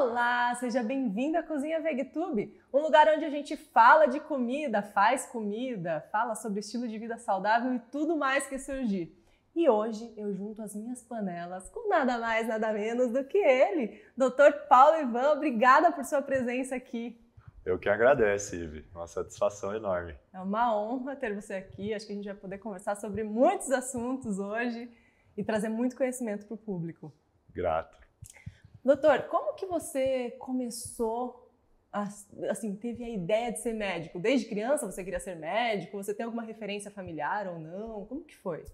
Olá, seja bem-vindo à Cozinha VegTube, um lugar onde a gente fala de comida, faz comida, fala sobre estilo de vida saudável e tudo mais que surgir. E hoje eu junto as minhas panelas com nada mais, nada menos do que ele, Dr. Paulo Ivan. Obrigada por sua presença aqui. Eu que agradeço, Ive. Uma satisfação enorme. É uma honra ter você aqui. Acho que a gente vai poder conversar sobre muitos assuntos hoje e trazer muito conhecimento para o público. Grato. Doutor, como que você começou a, assim, teve a ideia de ser médico? Desde criança você queria ser médico? Você tem alguma referência familiar ou não? Como que foi?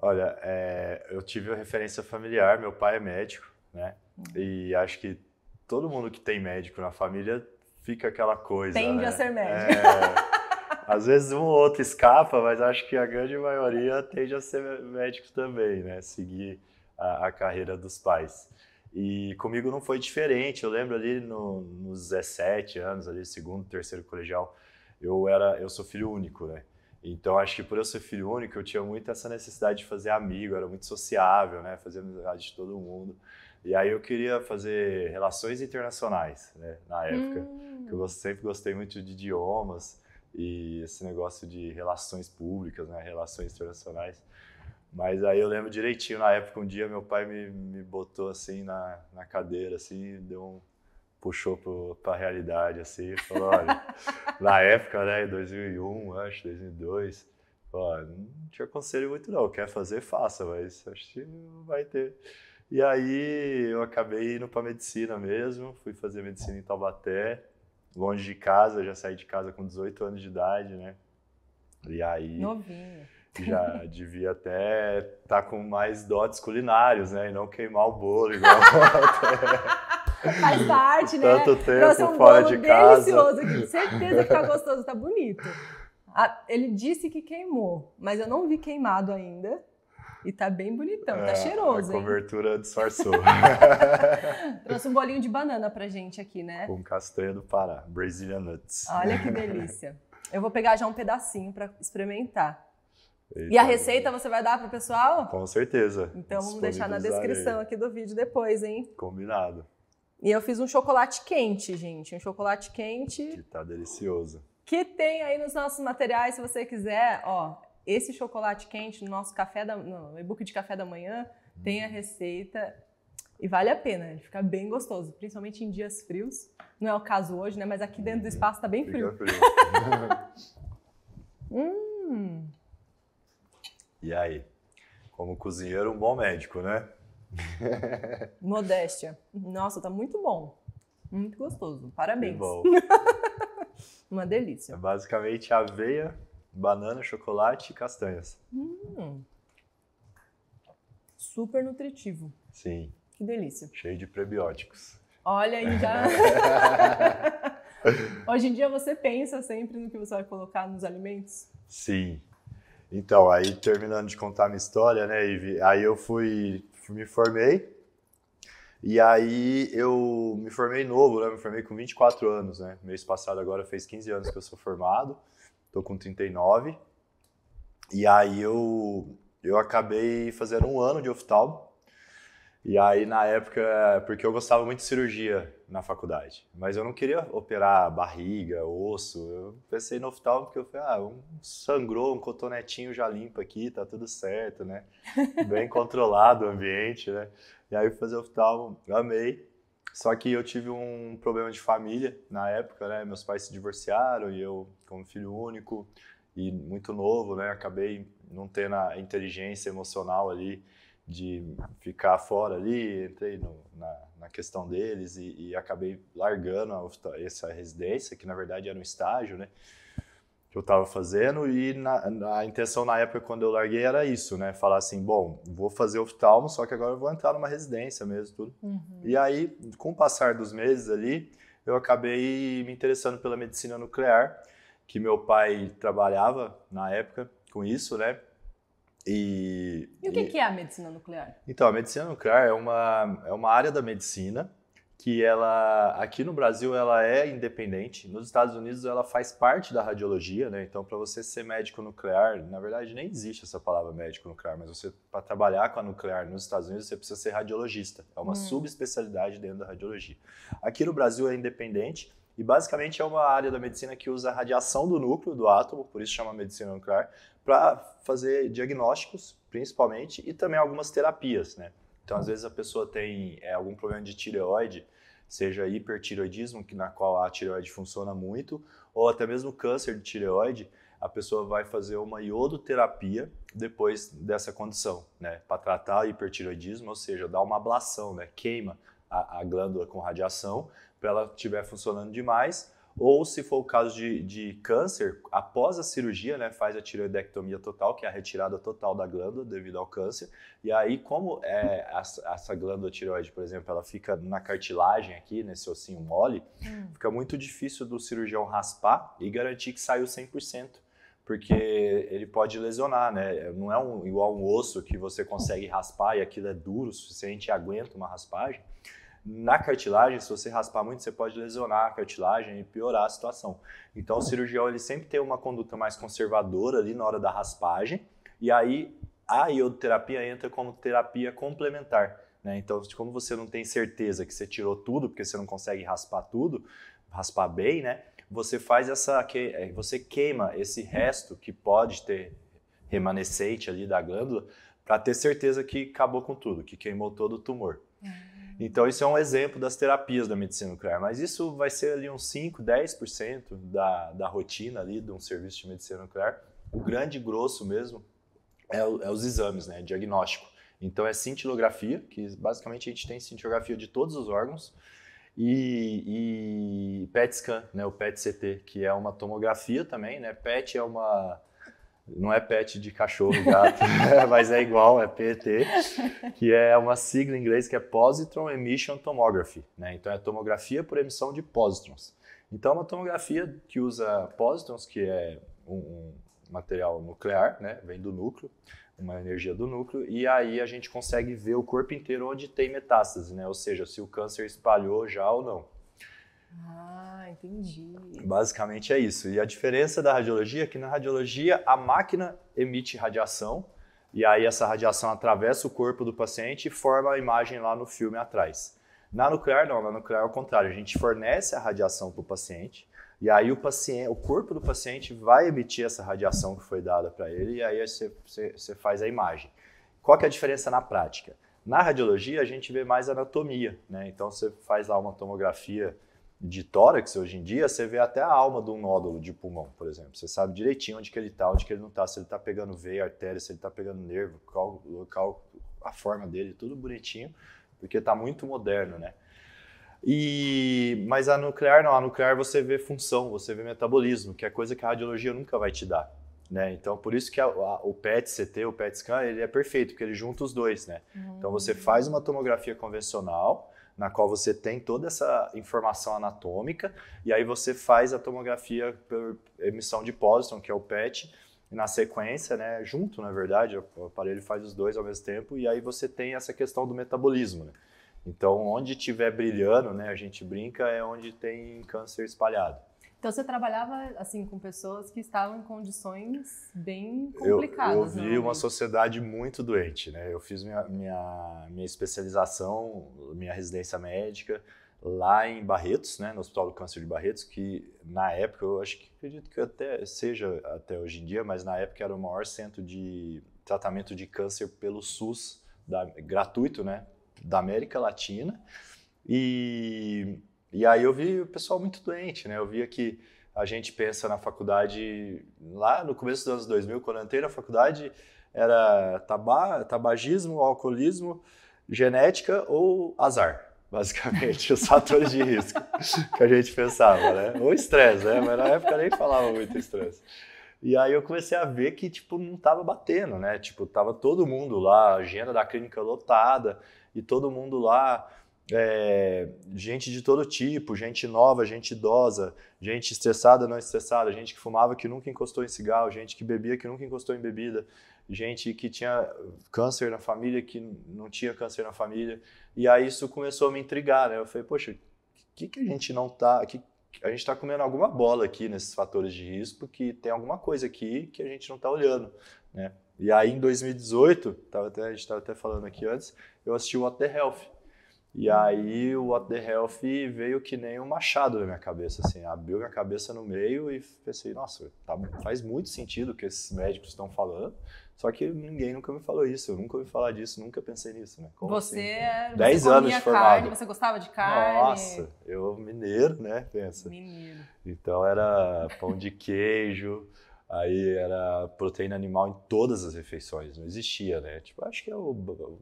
Olha, é, eu tive a referência familiar, meu pai é médico, né? Hum. E acho que todo mundo que tem médico na família fica aquela coisa. Tende né? a ser médico. É, às vezes um ou outro escapa, mas acho que a grande maioria tende a ser médico também, né? Seguir a, a carreira dos pais. E comigo não foi diferente. Eu lembro ali no, nos 17 anos, ali segundo, terceiro colegial, eu era, eu sou filho único, né? Então acho que por eu ser filho único, eu tinha muito essa necessidade de fazer amigo, era muito sociável, né? Fazer amizade de todo mundo. E aí eu queria fazer relações internacionais, né? Na época, hum. que eu sempre gostei muito de idiomas e esse negócio de relações públicas, né? Relações internacionais. Mas aí eu lembro direitinho, na época, um dia meu pai me, me botou assim na, na cadeira, assim, deu um, puxou para a realidade, assim, falou, olha, na época, né, 2001, acho, 2002, falou, não te aconselho muito não, quer fazer, faça, mas acho que não vai ter. E aí eu acabei indo para medicina mesmo, fui fazer medicina em Taubaté, longe de casa, já saí de casa com 18 anos de idade, né, e aí... Novinho já devia até estar tá com mais dotes culinários, né? E não queimar o bolo igual Faz parte, né? Tanto tempo é um fora de casa. delicioso aqui. Certeza que tá gostoso, tá bonito. Ah, ele disse que queimou, mas eu não vi queimado ainda. E tá bem bonitão, tá é, tá cheiroso. A cobertura hein? disfarçou. Trouxe um bolinho de banana pra gente aqui, né? Com castanha do Pará, Brazilian Nuts. Olha que delícia. Eu vou pegar já um pedacinho para experimentar. E a receita você vai dar para o pessoal? Com certeza. Então vamos deixar na descrição aqui do vídeo depois, hein? Combinado. E eu fiz um chocolate quente, gente. Um chocolate quente. Que tá delicioso. Que tem aí nos nossos materiais, se você quiser, ó. Esse chocolate quente no nosso café da, no e-book de café da manhã hum. tem a hum. receita e vale a pena, ele fica bem gostoso, principalmente em dias frios. Não é o caso hoje, né? Mas aqui dentro do uhum. espaço tá bem frio. Fica frio. hum. E aí? Como cozinheiro, um bom médico, né? Modéstia. Nossa, tá muito bom. Muito gostoso. Parabéns. Que bom. Uma delícia. É basicamente aveia, banana, chocolate e castanhas. Hum. Super nutritivo. Sim. Que delícia. Cheio de prebióticos. Olha aí já. Hoje em dia você pensa sempre no que você vai colocar nos alimentos? Sim, então, aí terminando de contar minha história, né, Ivi, aí eu fui, me formei, e aí eu me formei novo, né, me formei com 24 anos, né, mês passado agora fez 15 anos que eu sou formado, tô com 39, e aí eu, eu acabei fazendo um ano de oftalmo, e aí, na época, porque eu gostava muito de cirurgia na faculdade, mas eu não queria operar barriga, osso. Eu pensei no oftalmo porque eu falei, ah, um sangrou, um cotonetinho já limpa aqui, tá tudo certo, né? Bem controlado o ambiente, né? E aí, fazer oftalmo, eu amei. Só que eu tive um problema de família na época, né? Meus pais se divorciaram e eu, como filho único e muito novo, né? Acabei não tendo a inteligência emocional ali de ficar fora ali, entrei no, na, na, questão deles e, e acabei largando a, essa residência, que na verdade era um estágio, né? Que eu estava fazendo e na, na, a intenção na época quando eu larguei era isso, né? Falar assim, bom, vou fazer oftalmo, só que agora eu vou entrar numa residência mesmo, tudo. Uhum. E aí, com o passar dos meses ali, eu acabei me interessando pela medicina nuclear, que meu pai trabalhava na época com isso, né? E, e o que, e, que é a medicina nuclear? Então, a medicina nuclear é uma, é uma área da medicina que ela aqui no Brasil ela é independente, nos Estados Unidos ela faz parte da radiologia, né? Então para você ser médico nuclear, na verdade nem existe essa palavra médico nuclear, mas você para trabalhar com a nuclear nos Estados Unidos você precisa ser radiologista. É uma hum. subespecialidade dentro da radiologia. Aqui no Brasil é independente e basicamente é uma área da medicina que usa a radiação do núcleo do átomo, por isso chama medicina nuclear, para fazer diagnósticos, principalmente, e também algumas terapias, né? Então, às vezes a pessoa tem é, algum problema de tireoide, seja hipertireoidismo, que na qual a tireoide funciona muito, ou até mesmo câncer de tireoide, a pessoa vai fazer uma iodoterapia depois dessa condição, né? Para tratar o hipertireoidismo, ou seja, dar uma ablação, né? Queima a, a glândula com radiação para ela estiver funcionando demais ou se for o caso de, de câncer, após a cirurgia, né, faz a tireoidectomia total, que é a retirada total da glândula devido ao câncer. E aí, como é, essa, essa glândula tireoide, por exemplo, ela fica na cartilagem aqui, nesse ossinho mole, hum. fica muito difícil do cirurgião raspar e garantir que saiu 100%. Porque ele pode lesionar, né? Não é um, igual um osso que você consegue raspar e aquilo é duro o suficiente e aguenta uma raspagem na cartilagem, se você raspar muito, você pode lesionar a cartilagem e piorar a situação. Então, o cirurgião ele sempre tem uma conduta mais conservadora ali na hora da raspagem, e aí a iodoterapia entra como terapia complementar. Né? Então, como você não tem certeza que você tirou tudo, porque você não consegue raspar tudo, raspar bem, né? você faz essa que, é, você queima esse resto que pode ter remanescente ali da glândula para ter certeza que acabou com tudo, que queimou todo o tumor. Uhum. Então, isso é um exemplo das terapias da medicina nuclear, mas isso vai ser ali uns 5, 10% da, da rotina ali de um serviço de medicina nuclear. O grande grosso mesmo é, é os exames, né, diagnóstico. Então, é cintilografia, que basicamente a gente tem cintilografia de todos os órgãos, e, e PET scan, né, o PET-CT, que é uma tomografia também, né, PET é uma não é pet de cachorro, gato, mas é igual, é PET, que é uma sigla em inglês que é Positron Emission Tomography. Né? Então é tomografia por emissão de positrons. Então é uma tomografia que usa positrons, que é um, um material nuclear, né? vem do núcleo, uma energia do núcleo, e aí a gente consegue ver o corpo inteiro onde tem metástase, né? ou seja, se o câncer espalhou já ou não. Ah, entendi. Basicamente é isso. E a diferença da radiologia é que na radiologia a máquina emite radiação e aí essa radiação atravessa o corpo do paciente e forma a imagem lá no filme atrás. Na nuclear não, na nuclear é o contrário, a gente fornece a radiação para o paciente e aí o paciente, o corpo do paciente vai emitir essa radiação que foi dada para ele e aí você, é você, você faz a imagem. Qual que é a diferença na prática? Na radiologia a gente vê mais anatomia, né? Então você faz lá uma tomografia de tórax, hoje em dia, você vê até a alma de um nódulo de pulmão, por exemplo. Você sabe direitinho onde que ele está, onde que ele não está, se ele está pegando veia, artéria, se ele está pegando nervo, qual local, a forma dele, tudo bonitinho, porque está muito moderno, né? E, mas a nuclear não, a nuclear você vê função, você vê metabolismo, que é coisa que a radiologia nunca vai te dar. Né? Então, por isso que a, a, o PET-CT, o PET-Scan, ele é perfeito, porque ele junta os dois, né? Uhum. Então, você hum. faz uma tomografia convencional, na qual você tem toda essa informação anatômica e aí você faz a tomografia por emissão de pósiton, que é o PET, na sequência, né, junto, na verdade, o aparelho faz os dois ao mesmo tempo e aí você tem essa questão do metabolismo, né? Então, onde tiver brilhando, né, a gente brinca, é onde tem câncer espalhado. Então você trabalhava assim com pessoas que estavam em condições bem complicadas. Eu, eu né, vi uma sociedade muito doente, né? Eu fiz minha, minha, minha especialização, minha residência médica lá em Barretos, né, no Hospital do Câncer de Barretos, que na época eu acho que acredito que até seja até hoje em dia, mas na época era o maior centro de tratamento de câncer pelo SUS da, gratuito, né, da América Latina. E e aí eu vi o pessoal muito doente, né? Eu via que a gente pensa na faculdade, lá no começo dos anos 2000, quando eu entrei na faculdade, era taba tabagismo, alcoolismo, genética ou azar, basicamente, os fatores de risco que a gente pensava, né? Ou estresse, né? Mas na época nem falava muito estresse. E aí eu comecei a ver que, tipo, não tava batendo, né? Tipo, tava todo mundo lá, a agenda da clínica lotada, e todo mundo lá é, gente de todo tipo, gente nova, gente idosa, gente estressada, não estressada, gente que fumava que nunca encostou em cigarro, gente que bebia que nunca encostou em bebida, gente que tinha câncer na família que não tinha câncer na família. E aí isso começou a me intrigar, né? Eu falei, poxa, o que, que a gente não tá, que a gente está comendo alguma bola aqui nesses fatores de risco, que tem alguma coisa aqui que a gente não está olhando, né? E aí em 2018, tava até, a gente estava até falando aqui antes, eu assisti o What the Health e aí o What the Health veio que nem um machado na minha cabeça, assim, abriu minha cabeça no meio e pensei, nossa, tá, faz muito sentido o que esses médicos estão falando, só que ninguém nunca me falou isso, eu nunca ouvi falar disso, nunca pensei nisso, né? Como você, assim? 10 é, anos de Carne, você gostava de carne? Nossa, eu mineiro, né, pensa. Mineiro. Então era pão de queijo, Aí era proteína animal em todas as refeições, não existia, né? Tipo, acho que é o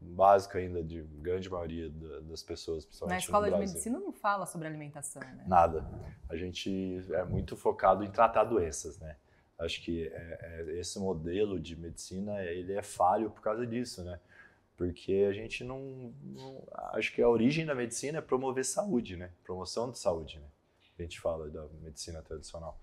básico ainda de grande maioria das pessoas, principalmente Na escola de medicina não fala sobre alimentação, né? Nada. A gente é muito focado em tratar doenças, né? Acho que é, é, esse modelo de medicina, é, ele é falho por causa disso, né? Porque a gente não, não... Acho que a origem da medicina é promover saúde, né? Promoção de saúde, né? A gente fala da medicina tradicional.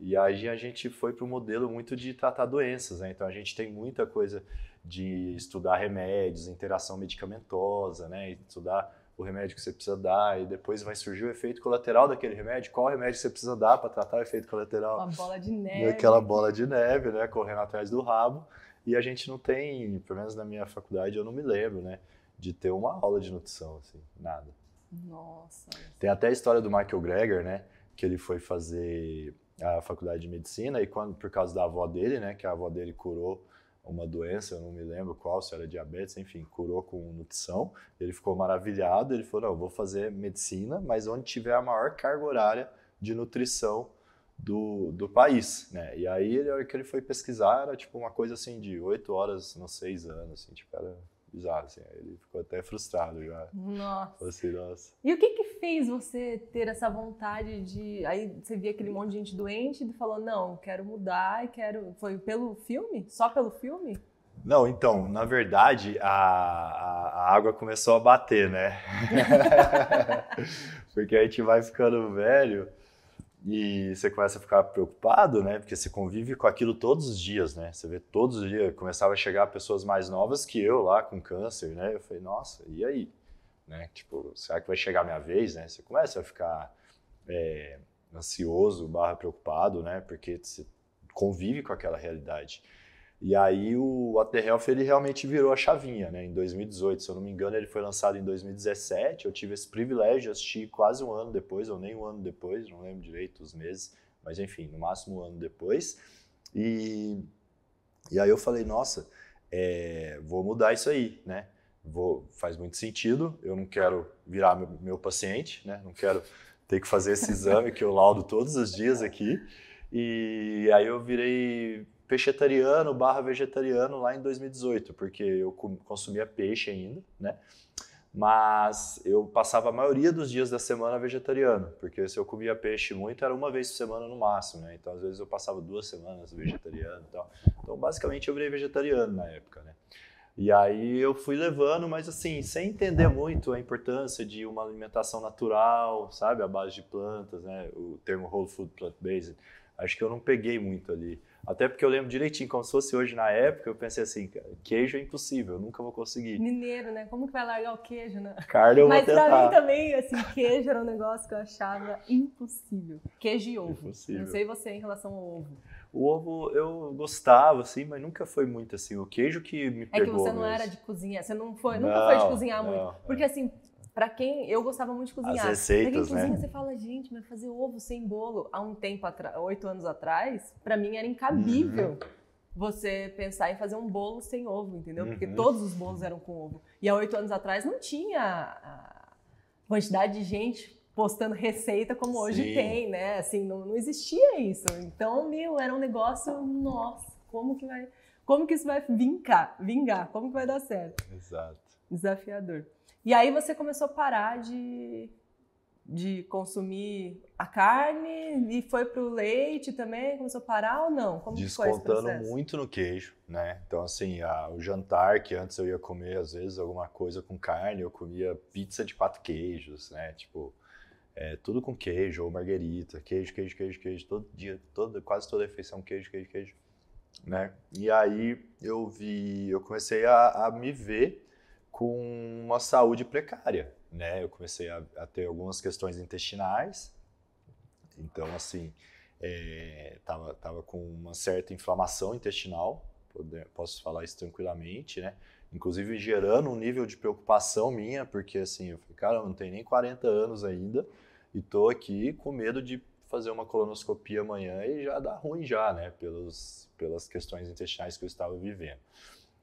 E aí a gente foi para o modelo muito de tratar doenças, né? Então a gente tem muita coisa de estudar remédios, interação medicamentosa, né? Estudar o remédio que você precisa dar e depois vai surgir o efeito colateral daquele remédio, qual remédio você precisa dar para tratar o efeito colateral. Uma bola de neve. Aquela bola de neve, né? Correndo atrás do rabo. E a gente não tem, pelo menos na minha faculdade eu não me lembro, né? De ter uma aula de nutrição, assim, nada. Nossa. Tem até a história do Michael Greger, né? Que ele foi fazer a faculdade de medicina e quando por causa da avó dele, né, que a avó dele curou uma doença, eu não me lembro qual, se era diabetes, enfim, curou com nutrição. Ele ficou maravilhado, ele falou: "Não, vou fazer medicina, mas onde tiver a maior carga horária de nutrição do, do país, né? E aí ele, que ele foi pesquisar, era tipo uma coisa assim de oito horas nos seis anos, assim, tipo, era bizarro, assim. Ele ficou até frustrado já. Nossa. Assim, nossa. E o que que fez você ter essa vontade de. Aí você via aquele monte de gente doente e falou: não, quero mudar e quero. Foi pelo filme? Só pelo filme? Não, então, na verdade, a, a, a água começou a bater, né? Porque a gente vai ficando velho e você começa a ficar preocupado, né? Porque você convive com aquilo todos os dias, né? Você vê todos os dias. Começava a chegar pessoas mais novas que eu lá com câncer, né? Eu falei, nossa, e aí? né? Tipo, será que vai chegar a minha vez, né? Você começa a ficar é, ansioso, barra preocupado, né? Porque você convive com aquela realidade. E aí o What the Health, ele realmente virou a chavinha, né? Em 2018, se eu não me engano, ele foi lançado em 2017. Eu tive esse privilégio de assistir quase um ano depois, ou nem um ano depois, não lembro direito os meses, mas enfim, no máximo um ano depois. E, e aí eu falei, nossa, é, vou mudar isso aí, né? vou, faz muito sentido, eu não quero virar meu, meu paciente, né? não quero ter que fazer esse exame que eu laudo todos os dias aqui. E aí eu virei peixetariano barra vegetariano lá em 2018, porque eu consumia peixe ainda, né? Mas eu passava a maioria dos dias da semana vegetariano, porque se eu comia peixe muito era uma vez por semana no máximo, né? Então às vezes eu passava duas semanas vegetariano e tal. Então basicamente eu virei vegetariano na época, né? E aí eu fui levando, mas assim, sem entender muito a importância de uma alimentação natural, sabe? A base de plantas, né? O termo whole food plant-based. Acho que eu não peguei muito ali. Até porque eu lembro direitinho, como se fosse hoje na época, eu pensei assim, queijo é impossível, eu nunca vou conseguir. Mineiro, né? Como que vai largar o queijo, né? Carne eu Mas vou tentar. Mas pra mim também, assim, queijo era um negócio que eu achava impossível. Queijo e ovo. Impossível. Não sei você em relação ao ovo. O ovo eu gostava, assim, mas nunca foi muito assim. O queijo que me pegou. É que você não mesmo. era de cozinhar, você não foi, nunca foi de cozinhar não, muito. Porque é. assim, para quem eu gostava muito de cozinhar. As receitas, pra quem cozinha, né? você fala, gente, mas fazer ovo sem bolo há um tempo atrás, oito anos atrás, para mim era incabível. Uhum. Você pensar em fazer um bolo sem ovo, entendeu? Porque uhum. todos os bolos eram com ovo. E há oito anos atrás não tinha a quantidade de gente postando receita como hoje tem, né? Assim, não, não existia isso. Então, meu, era um negócio, nossa, como que vai, como que isso vai vingar, vingar, como que vai dar certo? Exato. Desafiador. E aí você começou a parar de, de consumir a carne e foi para o leite também? Começou a parar ou não? Como Descontando muito no queijo, né? Então, assim, a, o jantar que antes eu ia comer, às vezes, alguma coisa com carne, eu comia pizza de quatro queijos, né? Tipo, é, tudo com queijo ou margarita queijo, queijo, queijo, queijo, todo dia, todo, quase toda refeição, queijo, queijo, queijo, né? E aí eu vi, eu comecei a, a me ver com uma saúde precária, né? Eu comecei a, a ter algumas questões intestinais, então assim, é, tava, tava com uma certa inflamação intestinal, posso falar isso tranquilamente, né? Inclusive gerando um nível de preocupação minha, porque assim, eu falei, cara, eu não tenho nem 40 anos ainda, e tô aqui com medo de fazer uma colonoscopia amanhã e já dá ruim já, né? Pelos, pelas questões intestinais que eu estava vivendo.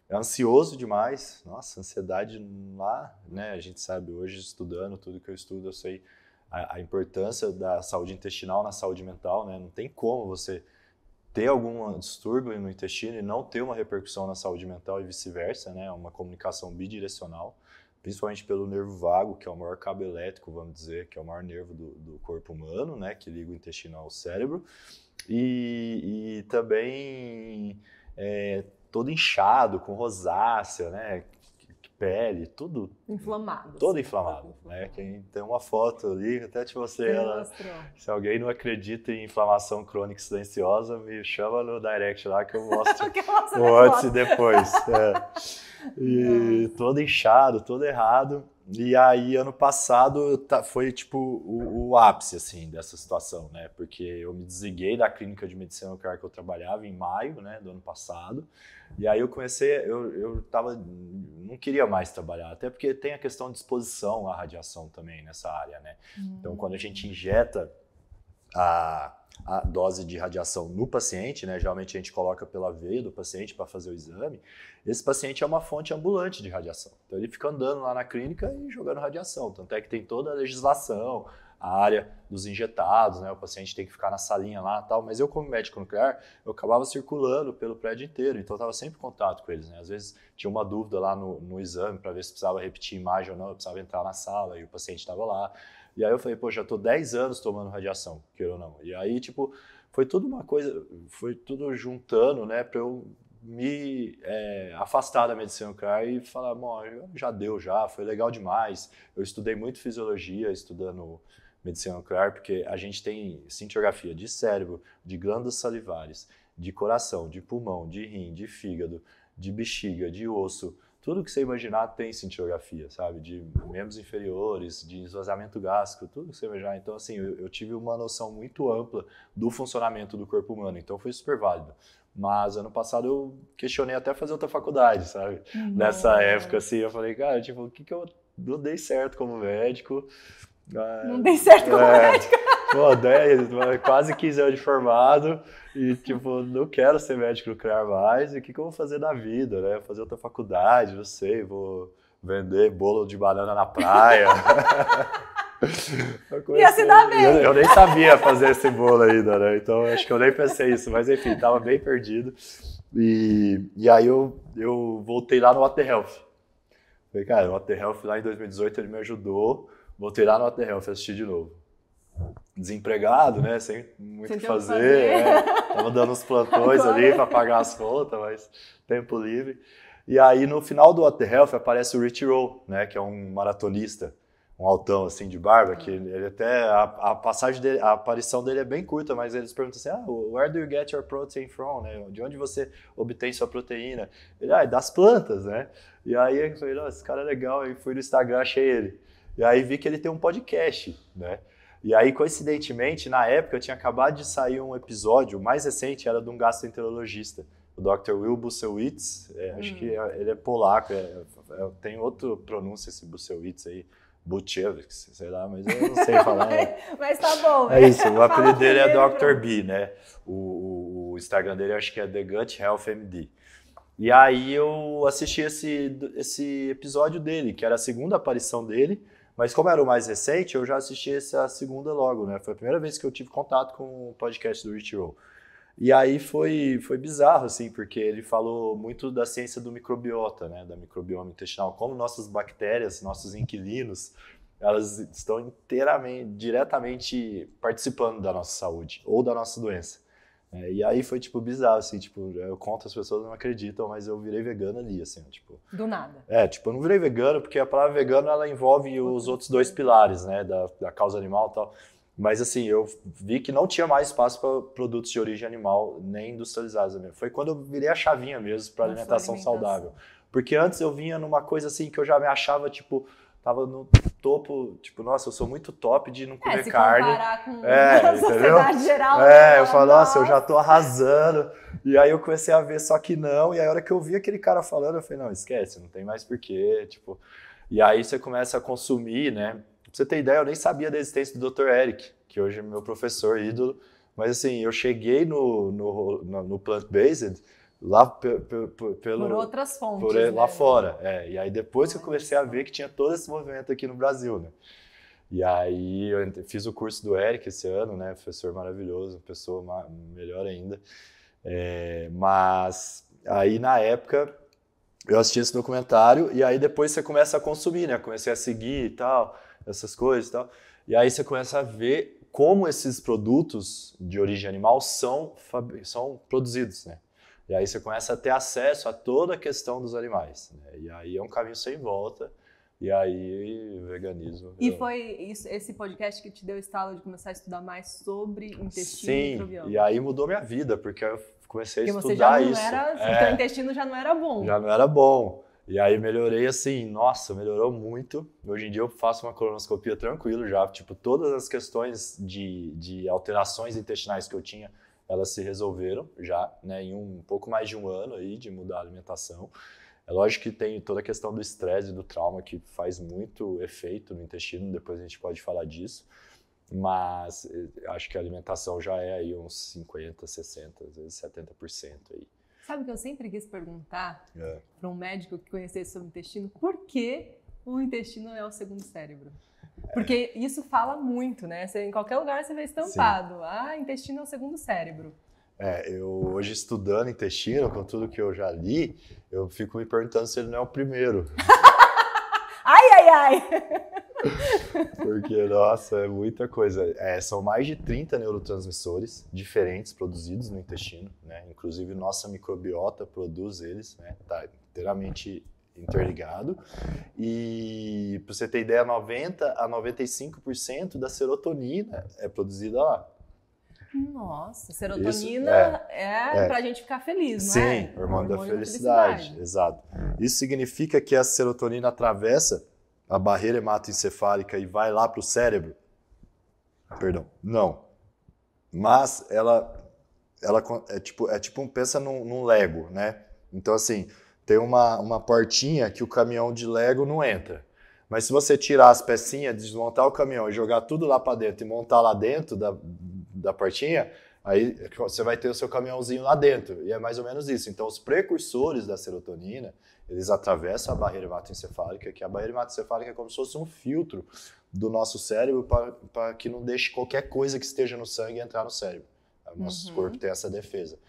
É ansioso demais, nossa, ansiedade lá, né? A gente sabe hoje, estudando tudo que eu estudo, eu sei a, a importância da saúde intestinal na saúde mental, né? Não tem como você ter algum distúrbio no intestino e não ter uma repercussão na saúde mental e vice-versa, né? É uma comunicação bidirecional principalmente pelo nervo vago, que é o maior cabo elétrico, vamos dizer, que é o maior nervo do, do corpo humano, né, que liga o intestino ao cérebro, e, e também é, todo inchado, com rosácea, né, pele, tudo. Inflamado. Todo sim. inflamado. Né? Quem tem uma foto ali, até tipo você. Ela, se alguém não acredita em inflamação crônica silenciosa, me chama no direct lá que eu mostro o antes e depois. É. E todo inchado, todo errado. E aí, ano passado, foi tipo o, o, ápice, assim, dessa situação, né? Porque eu me desliguei da clínica de medicina nuclear que eu trabalhava em maio, né, do ano passado. E aí eu comecei, eu, eu tava, não queria mais trabalhar, até porque tem a questão de exposição à radiação também nessa área, né? Hum. Então, quando a gente hum. injeta a, a dose de radiação no paciente, né? geralmente a gente coloca pela veia do paciente para fazer o exame, esse paciente é uma fonte ambulante de radiação. Então ele fica andando lá na clínica e jogando radiação. Tanto é que tem toda a legislação, a área dos injetados, né? O paciente tem que ficar na salinha lá tal. Mas eu, como médico nuclear, eu acabava circulando pelo prédio inteiro, então eu estava sempre em contato com eles, né? Às vezes tinha uma dúvida lá no, no exame para ver se precisava repetir imagem ou não, eu precisava entrar na sala e o paciente estava lá. E aí eu falei, poxa, já tô 10 anos tomando radiação, queira ou não. E aí, tipo, foi tudo uma coisa, foi tudo juntando, né, para eu me é, afastar da medicina nuclear e falar, bom, já deu já, foi legal demais. Eu estudei muito fisiologia estudando medicina nuclear, porque a gente tem cintigrafia de cérebro, de glândulas salivares, de coração, de pulmão, de rim, de fígado, de bexiga, de osso, tudo que você imaginar tem cintilografia, sabe? De membros inferiores, de esvaziamento gástrico, tudo que você imaginar. Então, assim, eu, eu tive uma noção muito ampla do funcionamento do corpo humano, então foi super válido. Mas ano passado eu questionei até fazer outra faculdade, sabe? Nossa. Nessa época, assim, eu falei, cara, tipo, o que que eu não dei certo como médico? Não dei certo como é, médico pô, 10, é, quase 15 anos de formado e, tipo, não quero ser médico nuclear mais. E o que, que eu vou fazer da vida, né? Vou fazer outra faculdade, não sei, vou vender bolo de banana na praia. Comecei, ia se dar bem. Eu, eu, nem sabia fazer esse bolo ainda, né? Então acho que eu nem pensei isso, mas enfim, tava bem perdido. E, e aí eu, eu voltei lá no Water Health. Falei, cara, o Water Health lá em 2018 ele me ajudou. Voltei lá no Water Health assistir de novo desempregado, né? Sem muito o que fazer. fazer. Né, tava dando uns plantões Agora. ali para pagar as contas, mas tempo livre. E aí no final do What the Health aparece o Rich Roll, né? Que é um maratonista, um altão assim de barba, que ele, até a, a, passagem dele, a aparição dele é bem curta, mas eles perguntam assim: ah, where do you get your protein from? Né? De onde você obtém sua proteína? Ele, ah, é das plantas, né? E aí eu falei, esse cara é legal, aí fui no Instagram, achei ele. E aí vi que ele tem um podcast, né? E aí, coincidentemente, na época eu tinha acabado de sair um episódio, o mais recente era de um gastroenterologista, o Dr. Will Busewitz, é, hum. acho que hum. ele é polaco, é, é, tem outro pronúncia esse Busewitz aí, Butchewicz sei lá, mas eu não sei falar. mas, né? mas tá bom. É né? isso, o apelido dele é Dr. B, né? O, o, Instagram dele acho que é The Gut Health MD. E aí eu assisti esse, esse episódio dele, que era a segunda aparição dele, mas como era o mais recente, eu já assisti essa segunda logo, né? Foi a primeira vez que eu tive contato com o podcast do Rich Roll. E aí foi, foi bizarro, assim, porque ele falou muito da ciência do microbiota, né? Da microbioma intestinal, como nossas bactérias, nossos inquilinos, elas estão inteiramente, diretamente participando da nossa saúde ou da nossa doença. É, e aí foi, tipo, bizarro, assim, tipo, eu conto, as pessoas não acreditam, mas eu virei vegano ali, assim, tipo... Do nada. É, tipo, eu não virei vegano, porque a palavra vegano, ela envolve os outros dois pilares, né, da, da causa animal e tal. Mas, assim, eu vi que não tinha mais espaço para produtos de origem animal, nem industrializados mesmo. Foi quando eu virei a chavinha mesmo para alimentação, alimentação saudável. Porque antes eu vinha numa coisa, assim, que eu já me achava, tipo tava no topo, tipo, nossa, eu sou muito top de não é, comer é, se carne. Com é, a sociedade geral. É, né? eu falo, nossa, eu já tô arrasando. E aí eu comecei a ver só que não, e aí a hora que eu vi aquele cara falando, eu falei, não, esquece, não tem mais porquê, tipo. E aí você começa a consumir, né? Pra você ter ideia, eu nem sabia da existência do Dr. Eric, que hoje é meu professor ídolo, mas assim, eu cheguei no, no, no, no plant-based lá pelo por outras fontes por, lá né? fora é. e aí depois que eu comecei a ver que tinha todo esse movimento aqui no Brasil né e aí eu fiz o curso do Eric esse ano né professor maravilhoso pessoa ma melhor ainda é, mas aí na época eu assisti esse documentário e aí depois você começa a consumir né comecei a seguir e tal essas coisas e tal e aí você começa a ver como esses produtos de origem animal são, são produzidos, né? E aí você começa a ter acesso a toda a questão dos animais. Né? E aí é um caminho sem volta. E aí, veganismo. E foi isso, esse podcast que te deu o estalo de começar a estudar mais sobre intestino Sim, E aí mudou minha vida, porque eu comecei a estudar você já não isso. Era, assim, é, Seu intestino já não era bom. Já não era bom. E aí melhorei assim, nossa, melhorou muito. Hoje em dia eu faço uma colonoscopia tranquilo já. Tipo, todas as questões de, de alterações intestinais que eu tinha, elas se resolveram já, né, em um pouco mais de um ano aí de mudar a alimentação. É lógico que tem toda a questão do estresse, do trauma, que faz muito efeito no intestino, depois a gente pode falar disso, mas eh, acho que a alimentação já é aí uns 50, 60, às vezes 70% aí. Sabe o que eu sempre quis perguntar é. para um médico que conhecesse sobre o intestino? Por que o intestino é o segundo cérebro? Porque é. isso fala muito, né? Você, em qualquer lugar você vê estampado. Sim. Ah, intestino é o segundo cérebro. É, eu hoje estudando intestino, com tudo que eu já li, eu fico me perguntando se ele não é o primeiro. ai, ai, ai! Porque, nossa, é muita coisa. É, são mais de 30 neurotransmissores diferentes produzidos no intestino, né? Inclusive, nossa microbiota produz eles, né? Tá inteiramente interligado. E para você ter ideia, 90 a 95% da serotonina é produzida lá. Nossa, serotonina Isso, é, é, é. para a gente ficar feliz, não Sim, é? Sim, hormônio, da, felicidade, felicidade. Exato. Isso significa que a serotonina atravessa a barreira hematoencefálica e vai lá para o cérebro? Perdão, não. Mas ela, ela é tipo, é tipo um pensa num, num Lego, né? Então assim, tem uma, uma portinha que o caminhão de Lego não entra. Mas se você tirar as pecinhas, desmontar o caminhão e jogar tudo lá para dentro e montar lá dentro da, da portinha, aí você vai ter o seu caminhãozinho lá dentro. E é mais ou menos isso. Então, os precursores da serotonina, eles atravessam a barreira hematoencefálica, que a barreira hematoencefálica é como se fosse um filtro do nosso cérebro para que não deixe qualquer coisa que esteja no sangue entrar no cérebro. O nosso uhum. corpo tem essa defesa.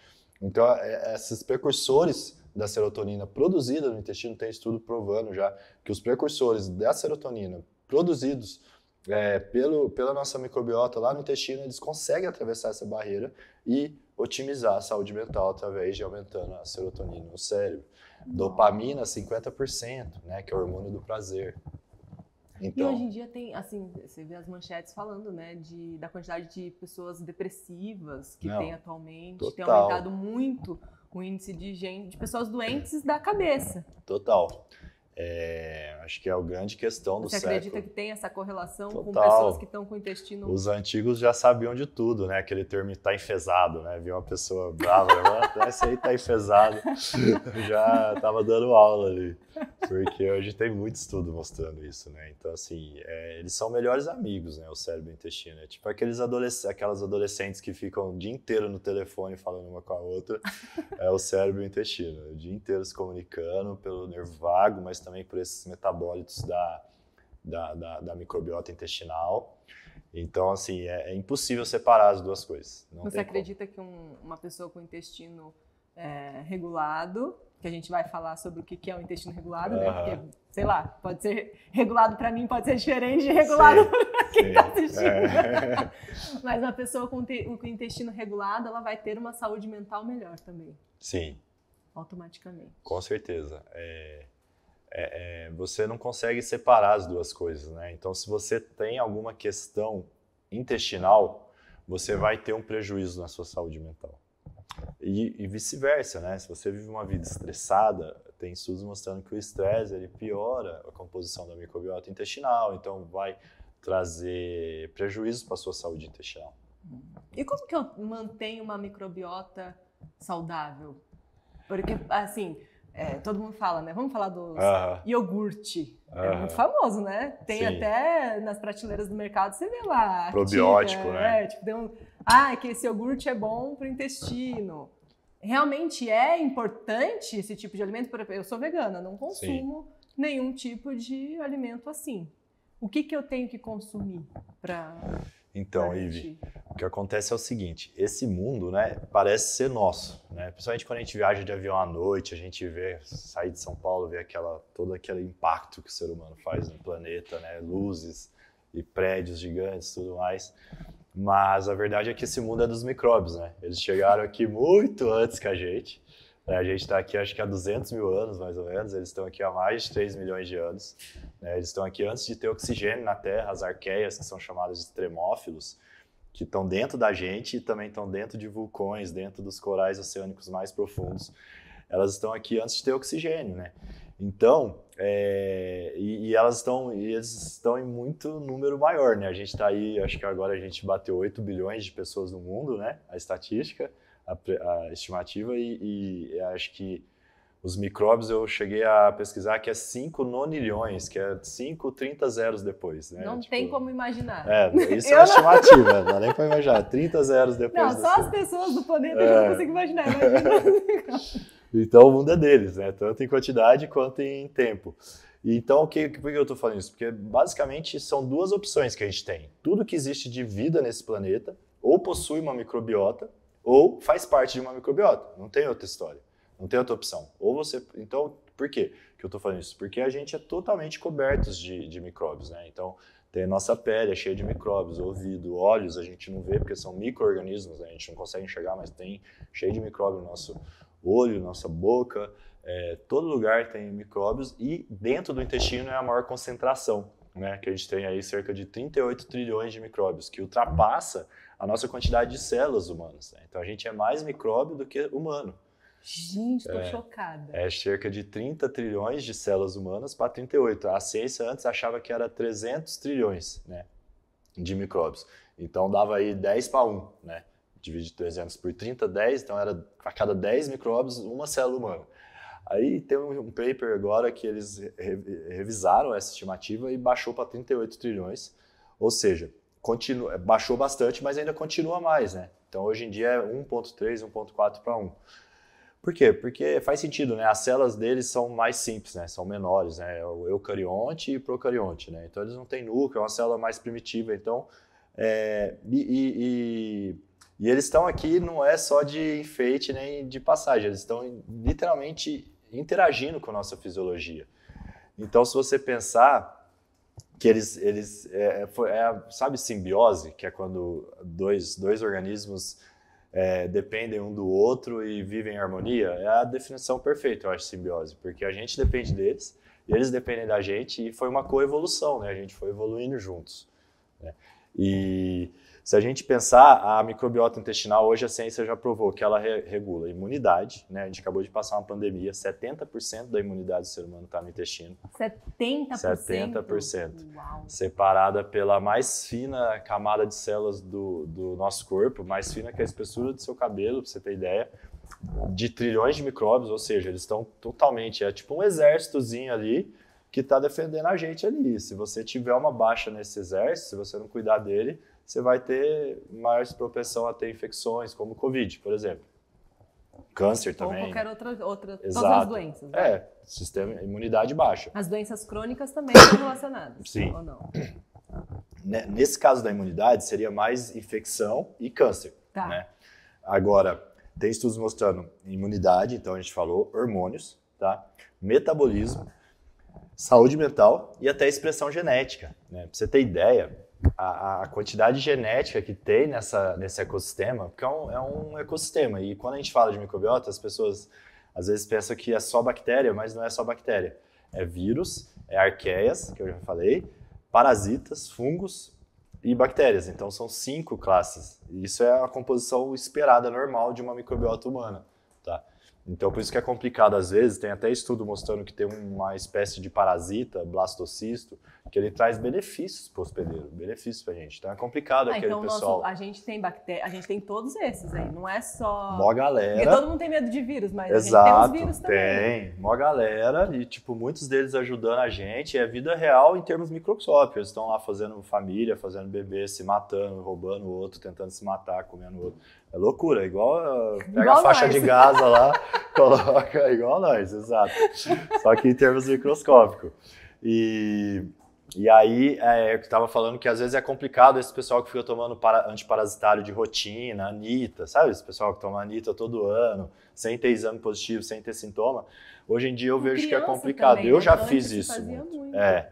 Então, é, é, esses precursores da serotonina produzida no intestino, tem estudo provando já que os precursores da serotonina produzidos é, pelo, pela nossa microbiota lá no intestino, eles conseguem atravessar essa barreira e otimizar a saúde mental através de aumentando a serotonina no cérebro. Dopamina, 50%, né, que é o hormônio do prazer. Então... E hoje em dia tem, assim, você vê as manchetes falando, né, de, da quantidade de pessoas depressivas que não, tem atualmente, total. tem aumentado muito o índice de gente, de pessoas doentes da cabeça. Total. É, acho que é a grande questão do cérebro. século. Você acredita que tem essa correlação Total. com pessoas que estão com o intestino... Os antigos já sabiam de tudo, né? Aquele termo está enfesado, né? Viu uma pessoa brava, né? esse aí está enfesado. já estava dando aula ali. Porque hoje tem muito estudo mostrando isso, né? Então, assim, é, eles são melhores amigos, né? O cérebro e o intestino. É tipo aqueles adolesc aquelas adolescentes que ficam o dia inteiro no telefone falando uma com a outra. É o cérebro e o intestino. O dia inteiro se comunicando pelo nervo vago, mas também por esses metabólitos da, da, da, da microbiota intestinal. Então, assim, é, é, impossível separar as duas coisas. Não Você acredita como. que um, uma pessoa com intestino é, regulado, que a gente vai falar sobre o que é o intestino regulado, né? Porque, sei lá, pode ser regulado para mim, pode ser diferente de regulado para quem está assistindo. É. Mas uma pessoa com, te, com intestino regulado, ela vai ter uma saúde mental melhor também. Sim. Automaticamente. Com certeza. É é, é, você não consegue separar as duas coisas, né? Então, se você tem alguma questão intestinal, você uhum. vai ter um prejuízo na sua saúde mental. E, e vice-versa, né? Se você vive uma vida estressada, tem estudos mostrando que o estresse ele piora a composição da microbiota intestinal, então vai trazer prejuízos para a sua saúde intestinal. E como que eu mantenho uma microbiota saudável? Porque, assim, é, todo mundo fala, né? Vamos falar do iogurte. é muito famoso, né? Tem sim. até nas prateleiras do mercado, você vê lá. Probiótico, né? É, tipo, tem um... Ah, é que esse iogurte é bom para o intestino. Realmente é importante esse tipo de alimento? Eu sou vegana, não consumo sim. nenhum tipo de alimento assim. O que, que eu tenho que consumir para... Então, Ive, o que acontece é o seguinte, esse mundo, né, parece ser nosso, né? Principalmente quando a gente viaja de avião à noite, a gente vê sair de São Paulo, vê aquela todo aquele impacto que o ser humano faz no planeta, né? Luzes e prédios gigantes, tudo mais. Mas a verdade é que esse mundo é dos micróbios, né? Eles chegaram aqui muito antes que a gente. Né? A gente está aqui acho que há 200 mil anos, mais ou menos. Eles estão aqui há mais de 3 milhões de anos. Né? Eles estão aqui antes de ter oxigênio na Terra, as arqueias, que são chamadas de tremófilos que estão dentro da gente e também estão dentro de vulcões, dentro dos corais oceânicos mais profundos. Elas estão aqui antes de ter oxigênio, né? Então, é, e, e, elas estão, e eles estão em muito número maior, né? A gente está aí, acho que agora a gente bateu 8 bilhões de pessoas no mundo, né? A estatística, a, a estimativa, e, e acho que os micróbios eu cheguei a pesquisar que é 5 nonilhões, que é 5, 30 zeros depois. Né? Não tipo, tem como imaginar. É, isso é eu é uma estimativa, não dá nem para imaginar. 30 zeros depois. Não, só assim. as pessoas do planeta é. eu não consigo imaginar. Imagina. então o mundo é deles, né? Tanto em quantidade quanto em tempo. Então, o que, por que eu estou falando isso? Porque basicamente são duas opções que a gente tem. Tudo que existe de vida nesse planeta ou possui uma microbiota ou faz parte de uma microbiota. Não tem outra história. Não tem outra opção. Ou você. Então, por quê que eu estou falando isso? Porque a gente é totalmente cobertos de, de micróbios, né? Então, tem a nossa pele é cheia de micróbios, ouvido, olhos, a gente não vê porque são micro-organismos, né? a gente não consegue enxergar, mas tem cheio de micróbio no nosso olho, nossa boca, é, todo lugar tem micróbios e dentro do intestino é a maior concentração, né? Que a gente tem aí cerca de 38 trilhões de micróbios, que ultrapassa a nossa quantidade de células humanas. Né? Então a gente é mais micróbio do que humano. Gente, estou é, chocada. É cerca de 30 trilhões de células humanas para 38. A ciência antes achava que era 300 trilhões né, de micróbios. Então dava aí 10 para 1, né? Divide 300 por 30, 10, então era a cada 10 micróbios uma célula humana. Aí tem um paper agora que eles revisaram essa estimativa e baixou para 38 trilhões, ou seja, continua, baixou bastante, mas ainda continua mais, né? Então hoje em dia é 1.3, 1.4 para 1. Por quê? Porque faz sentido, né? As células deles são mais simples, né? São menores, né? É o eucarionte e procarionte, né? Então eles não têm núcleo, é uma célula mais primitiva. Então, é, e, e, e, eles estão aqui não é só de enfeite nem de passagem, eles estão literalmente interagindo com a nossa fisiologia. Então, se você pensar que eles, eles é, é, é sabe simbiose, que é quando dois, dois organismos é, dependem um do outro e vivem em harmonia, é a definição perfeita, eu acho, de simbiose, porque a gente depende deles e eles dependem da gente e foi uma coevolução, né? A gente foi evoluindo juntos. Né? E se a gente pensar, a microbiota intestinal, hoje a ciência já provou que ela re regula a imunidade, né? A gente acabou de passar uma pandemia, 70% da imunidade do ser humano está no intestino. 70%? 70%. Uau. Separada pela mais fina camada de células do, do nosso corpo, mais fina que a espessura do seu cabelo, para você ter ideia de trilhões de micróbios, ou seja, eles estão totalmente, é tipo um exércitozinho ali que está defendendo a gente ali. Se você tiver uma baixa nesse exército, se você não cuidar dele, você vai ter mais propensão a ter infecções, como Covid, por exemplo. Câncer também. Ou qualquer outra, outra Exato. todas as doenças. Né? É, sistema, imunidade baixa. As doenças crônicas também estão relacionadas, Sim. ou não? Nesse caso da imunidade, seria mais infecção e câncer. Tá. Né? Agora, tem estudos mostrando imunidade, então a gente falou, hormônios, tá? metabolismo, saúde mental e até expressão genética. Né? Pra você ter ideia, a, a, quantidade genética que tem nessa, nesse ecossistema, porque é um, é um ecossistema. E quando a gente fala de microbiota, as pessoas às vezes pensam que é só bactéria, mas não é só bactéria. É vírus, é arqueias, que eu já falei, parasitas, fungos e bactérias. Então são cinco classes. Isso é a composição esperada normal de uma microbiota humana, tá? Então, por isso que é complicado às vezes. Tem até estudo mostrando que tem uma espécie de parasita, blastocisto, que ele traz benefícios para o hospedeiro, benefícios para a gente. Então é complicado ah, aquele então pessoal. Nosso, a gente tem bactéria, a gente tem todos esses aí, não é só. Mó galera. Porque todo mundo tem medo de vírus, mas Exato, a gente tem os vírus também. Tem, mó galera e tipo muitos deles ajudando a gente. É vida real em termos microscópicos. Eles estão lá fazendo família, fazendo bebê, se matando, roubando o outro, tentando se matar, comendo o outro. É loucura, igual ah, pega igual a faixa nós. de Gaza lá, coloca igual nós, exato. Só que em termos microscópicos. E, e aí é, é eu estava falando que às vezes é complicado esse pessoal que fica tomando para, antiparasitário de rotina, Anitta, sabe? Esse pessoal que toma Anitta todo ano, sem ter exame positivo, sem ter sintoma. Hoje em dia eu vejo que é complicado. Também, eu né? já então fiz isso. Muito. Muito. É,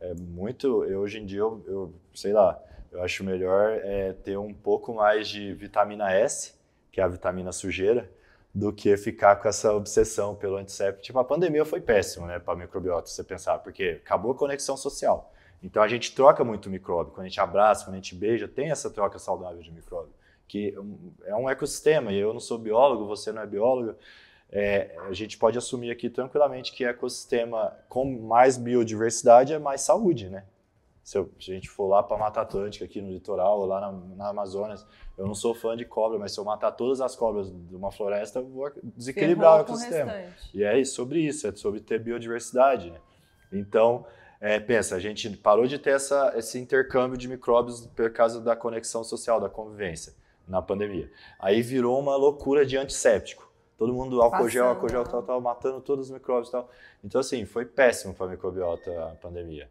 é muito. Eu, hoje em dia eu, eu sei lá eu acho melhor é, ter um pouco mais de vitamina S, que é a vitamina sujeira, do que ficar com essa obsessão pelo antisséptico. Tipo, a pandemia foi péssima, né, para microbiota, você pensar, porque acabou a conexão social. Então a gente troca muito micróbio. Quando a gente abraça, quando a gente beija, tem essa troca saudável de micróbio, que é, é um ecossistema. E eu não sou biólogo, você não é biólogo. É, a gente pode assumir aqui tranquilamente que ecossistema com mais biodiversidade é mais saúde, né? Se, eu, se a gente for lá para Mata Atlântica, aqui no litoral, ou lá na, na Amazonas, eu não sou fã de cobra, mas se eu matar todas as cobras de uma floresta, eu vou desequilibrar o ecossistema. E é sobre isso, é sobre ter biodiversidade. Né? Então, é, pensa, a gente parou de ter essa, esse intercâmbio de micróbios por causa da conexão social, da convivência na pandemia. Aí virou uma loucura de antisséptico. Todo mundo álcool gel, álcool né? gel, tal, tal, matando todos os micróbios e tal. Então, assim, foi péssimo para a microbiota a pandemia.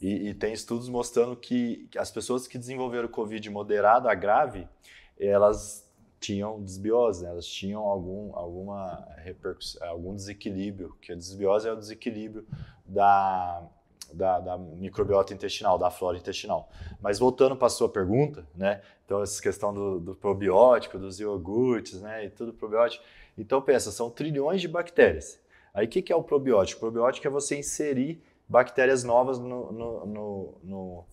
E, e, tem estudos mostrando que as pessoas que desenvolveram Covid moderado a grave, elas tinham desbiose, né? elas tinham algum, alguma algum desequilíbrio, que a desbiose é o desequilíbrio da, da, da, microbiota intestinal, da flora intestinal. Mas voltando para a sua pergunta, né? Então, essa questão do, do, probiótico, dos iogurtes, né? E tudo probiótico. Então, pensa, são trilhões de bactérias. Aí, o que, que é o probiótico? O probiótico é você inserir bactérias novas no, no, no, no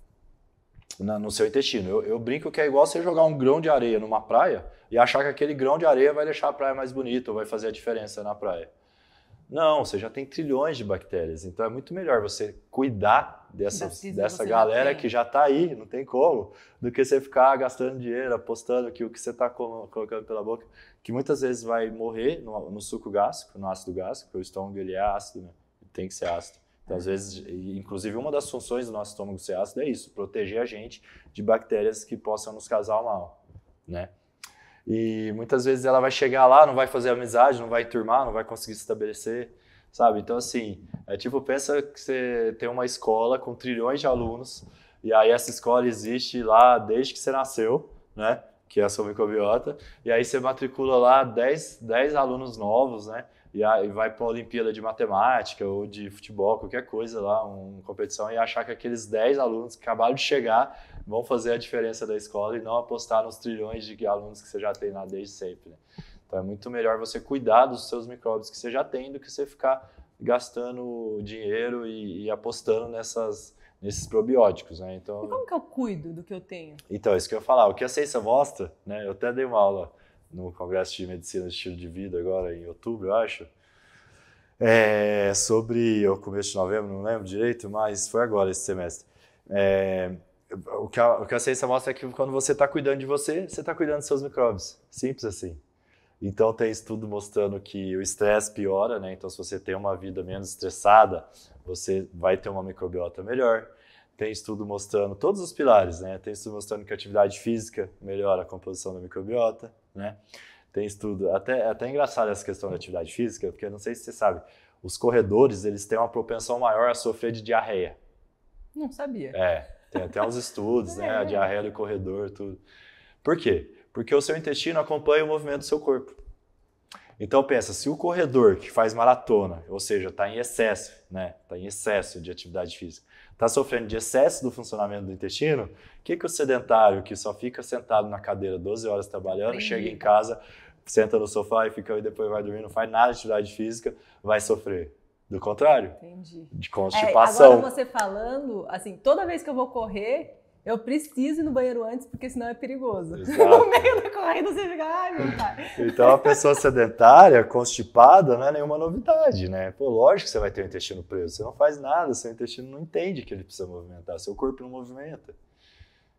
no seu intestino. Eu, eu, brinco que é igual você jogar um grão de areia numa praia e achar que aquele grão de areia vai deixar a praia mais bonita ou vai fazer a diferença na praia. Não, você já tem trilhões de bactérias, então é muito melhor você cuidar dessa, dessa galera que já está aí, não tem como, do que você ficar gastando dinheiro, apostando que o que você está colocando pela boca, que muitas vezes vai morrer no, no suco gástrico, no ácido gástrico, o então estômago ele é ácido, né? tem que ser ácido. Então, às vezes, inclusive uma das funções do nosso estômago ser ácido é isso, proteger a gente de bactérias que possam nos causar mal, né? E muitas vezes ela vai chegar lá, não vai fazer amizade, não vai turmar, não vai conseguir se estabelecer, sabe? Então, assim, é tipo, pensa que você tem uma escola com trilhões de alunos, e aí essa escola existe lá desde que você nasceu, né? Que é a sua microbiota. E aí você matricula lá 10, 10 alunos novos, né? e, vai para uma Olimpíada de Matemática ou de futebol, qualquer coisa lá, uma competição, e achar que aqueles 10 alunos que acabaram de chegar vão fazer a diferença da escola e não apostar nos trilhões de alunos que você já tem lá desde sempre. Né? Então é muito melhor você cuidar dos seus micróbios que você já tem do que você ficar gastando dinheiro e, e apostando nessas nesses probióticos, né? Então. E como que eu cuido do que eu tenho? Então, é isso que eu ia falar. O que a ciência mostra, né? Eu até dei uma aula no Congresso de Medicina de Estilo de Vida, agora em outubro, eu acho. É, sobre o começo de novembro, não lembro direito, mas foi agora esse semestre. É, o, que a, o, que a, ciência mostra é que quando você está cuidando de você, você está cuidando dos seus micróbios. Simples assim. Então tem estudo mostrando que o estresse piora, né? Então se você tem uma vida menos estressada, você vai ter uma microbiota melhor. Tem estudo mostrando todos os pilares, né? Tem estudo mostrando que a atividade física melhora a composição da microbiota né? Tem estudo, até, até é engraçado essa questão da atividade física, porque não sei se você sabe, os corredores, eles têm uma propensão maior a sofrer de diarreia. Não sabia. É, tem até uns estudos, né? A é. diarreia do corredor, tudo. Por quê? Porque o seu intestino acompanha o movimento do seu corpo. Então pensa, se o corredor que faz maratona, ou seja, está em excesso, né? Está em excesso de atividade física, está sofrendo de excesso do funcionamento do intestino, o que, que o sedentário que só fica sentado na cadeira 12 horas trabalhando, Sim. chega em casa, senta no sofá e fica aí depois vai dormir, não faz nada de atividade física, vai sofrer. Do contrário. Entendi. De constipação. É, agora você falando, assim, toda vez que eu vou correr, eu preciso ir no banheiro antes, porque senão é perigoso. Exato. no meio da corrida você fica, ai meu pai. então a pessoa sedentária, constipada, não é nenhuma novidade, né? Pô, lógico que você vai ter o intestino preso. Você não faz nada, seu intestino não entende que ele precisa movimentar, seu corpo não movimenta.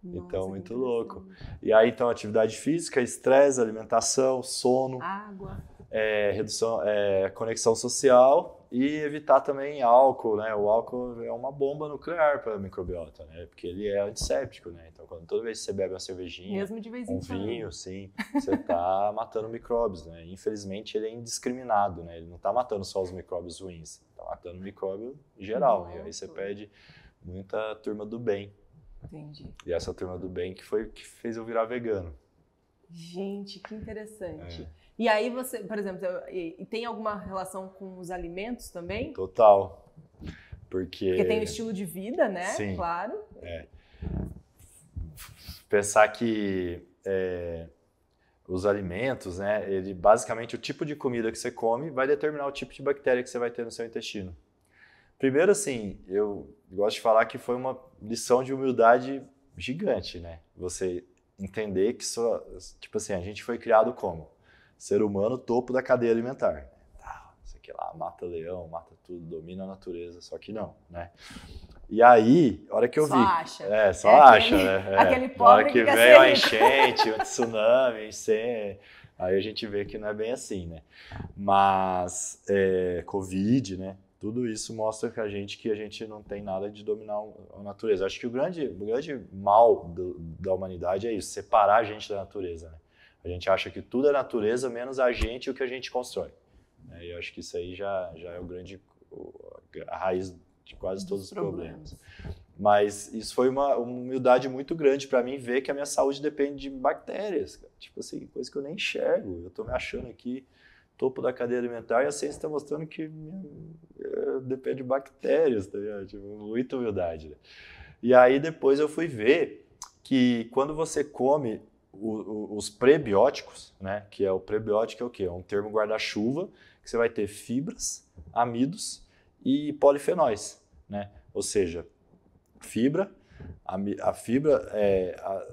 Nossa, então, muito louco. E aí, então, atividade física, estresse, alimentação, sono. Água. É, redução, é, conexão social, e evitar também álcool, né? O álcool é uma bomba nuclear para a microbiota, né? Porque ele é antisséptico, né? Então, quando toda vez que você bebe uma cervejinha, um vinho, sim, você está matando micróbios, né? Infelizmente, ele é indiscriminado, né? Ele não está matando só os micróbios ruins, está matando o micróbio geral. Nossa. E aí você perde muita turma do bem. Entendi. E essa turma do bem que foi que fez eu virar vegano. Gente, que interessante. É. E aí você, por exemplo, tem alguma relação com os alimentos também? Total. Porque, Porque tem o estilo de vida, né? Sim, claro. É. Pensar que é, os alimentos, né? Ele basicamente o tipo de comida que você come vai determinar o tipo de bactéria que você vai ter no seu intestino. Primeiro, assim, eu gosto de falar que foi uma lição de humildade gigante, né? Você entender que só, tipo assim, a gente foi criado como? ser humano topo da cadeia alimentar. Tá, isso aqui lá, mata leão, mata tudo, domina a natureza, só que não, né? E aí, hora que eu só vi. Acha. É, só é acha, aquele, né? É. Aquele pobre hora que, vem veio a enchente, o tsunami, incêndio. Aí a gente vê que não é bem assim, né? Mas é, Covid, né? Tudo isso mostra que a gente que a gente não tem nada de dominar a natureza. Acho que o grande, o grande mal do, da humanidade é isso, separar a gente da natureza. Né? A gente acha que tudo é natureza, menos a gente e o que a gente constrói. Né? e eu acho que isso aí já, já é o grande, a raiz de quase todos os problemas. Mas isso foi uma, uma humildade muito grande para mim ver que a minha saúde depende de bactérias. Cara. Tipo assim, coisa que eu nem enxergo. Eu estou me achando aqui topo da cadeia alimentar e a ciência está mostrando que eh, depende de bactérias, tá Tipo, muita humildade. Né? E aí depois eu fui ver que quando você come os prebióticos, né? Que é o prebiótico é o quê? É um termo guarda-chuva que você vai ter fibras, amidos e polifenóis, né? Ou seja, fibra, a, a fibra, é, a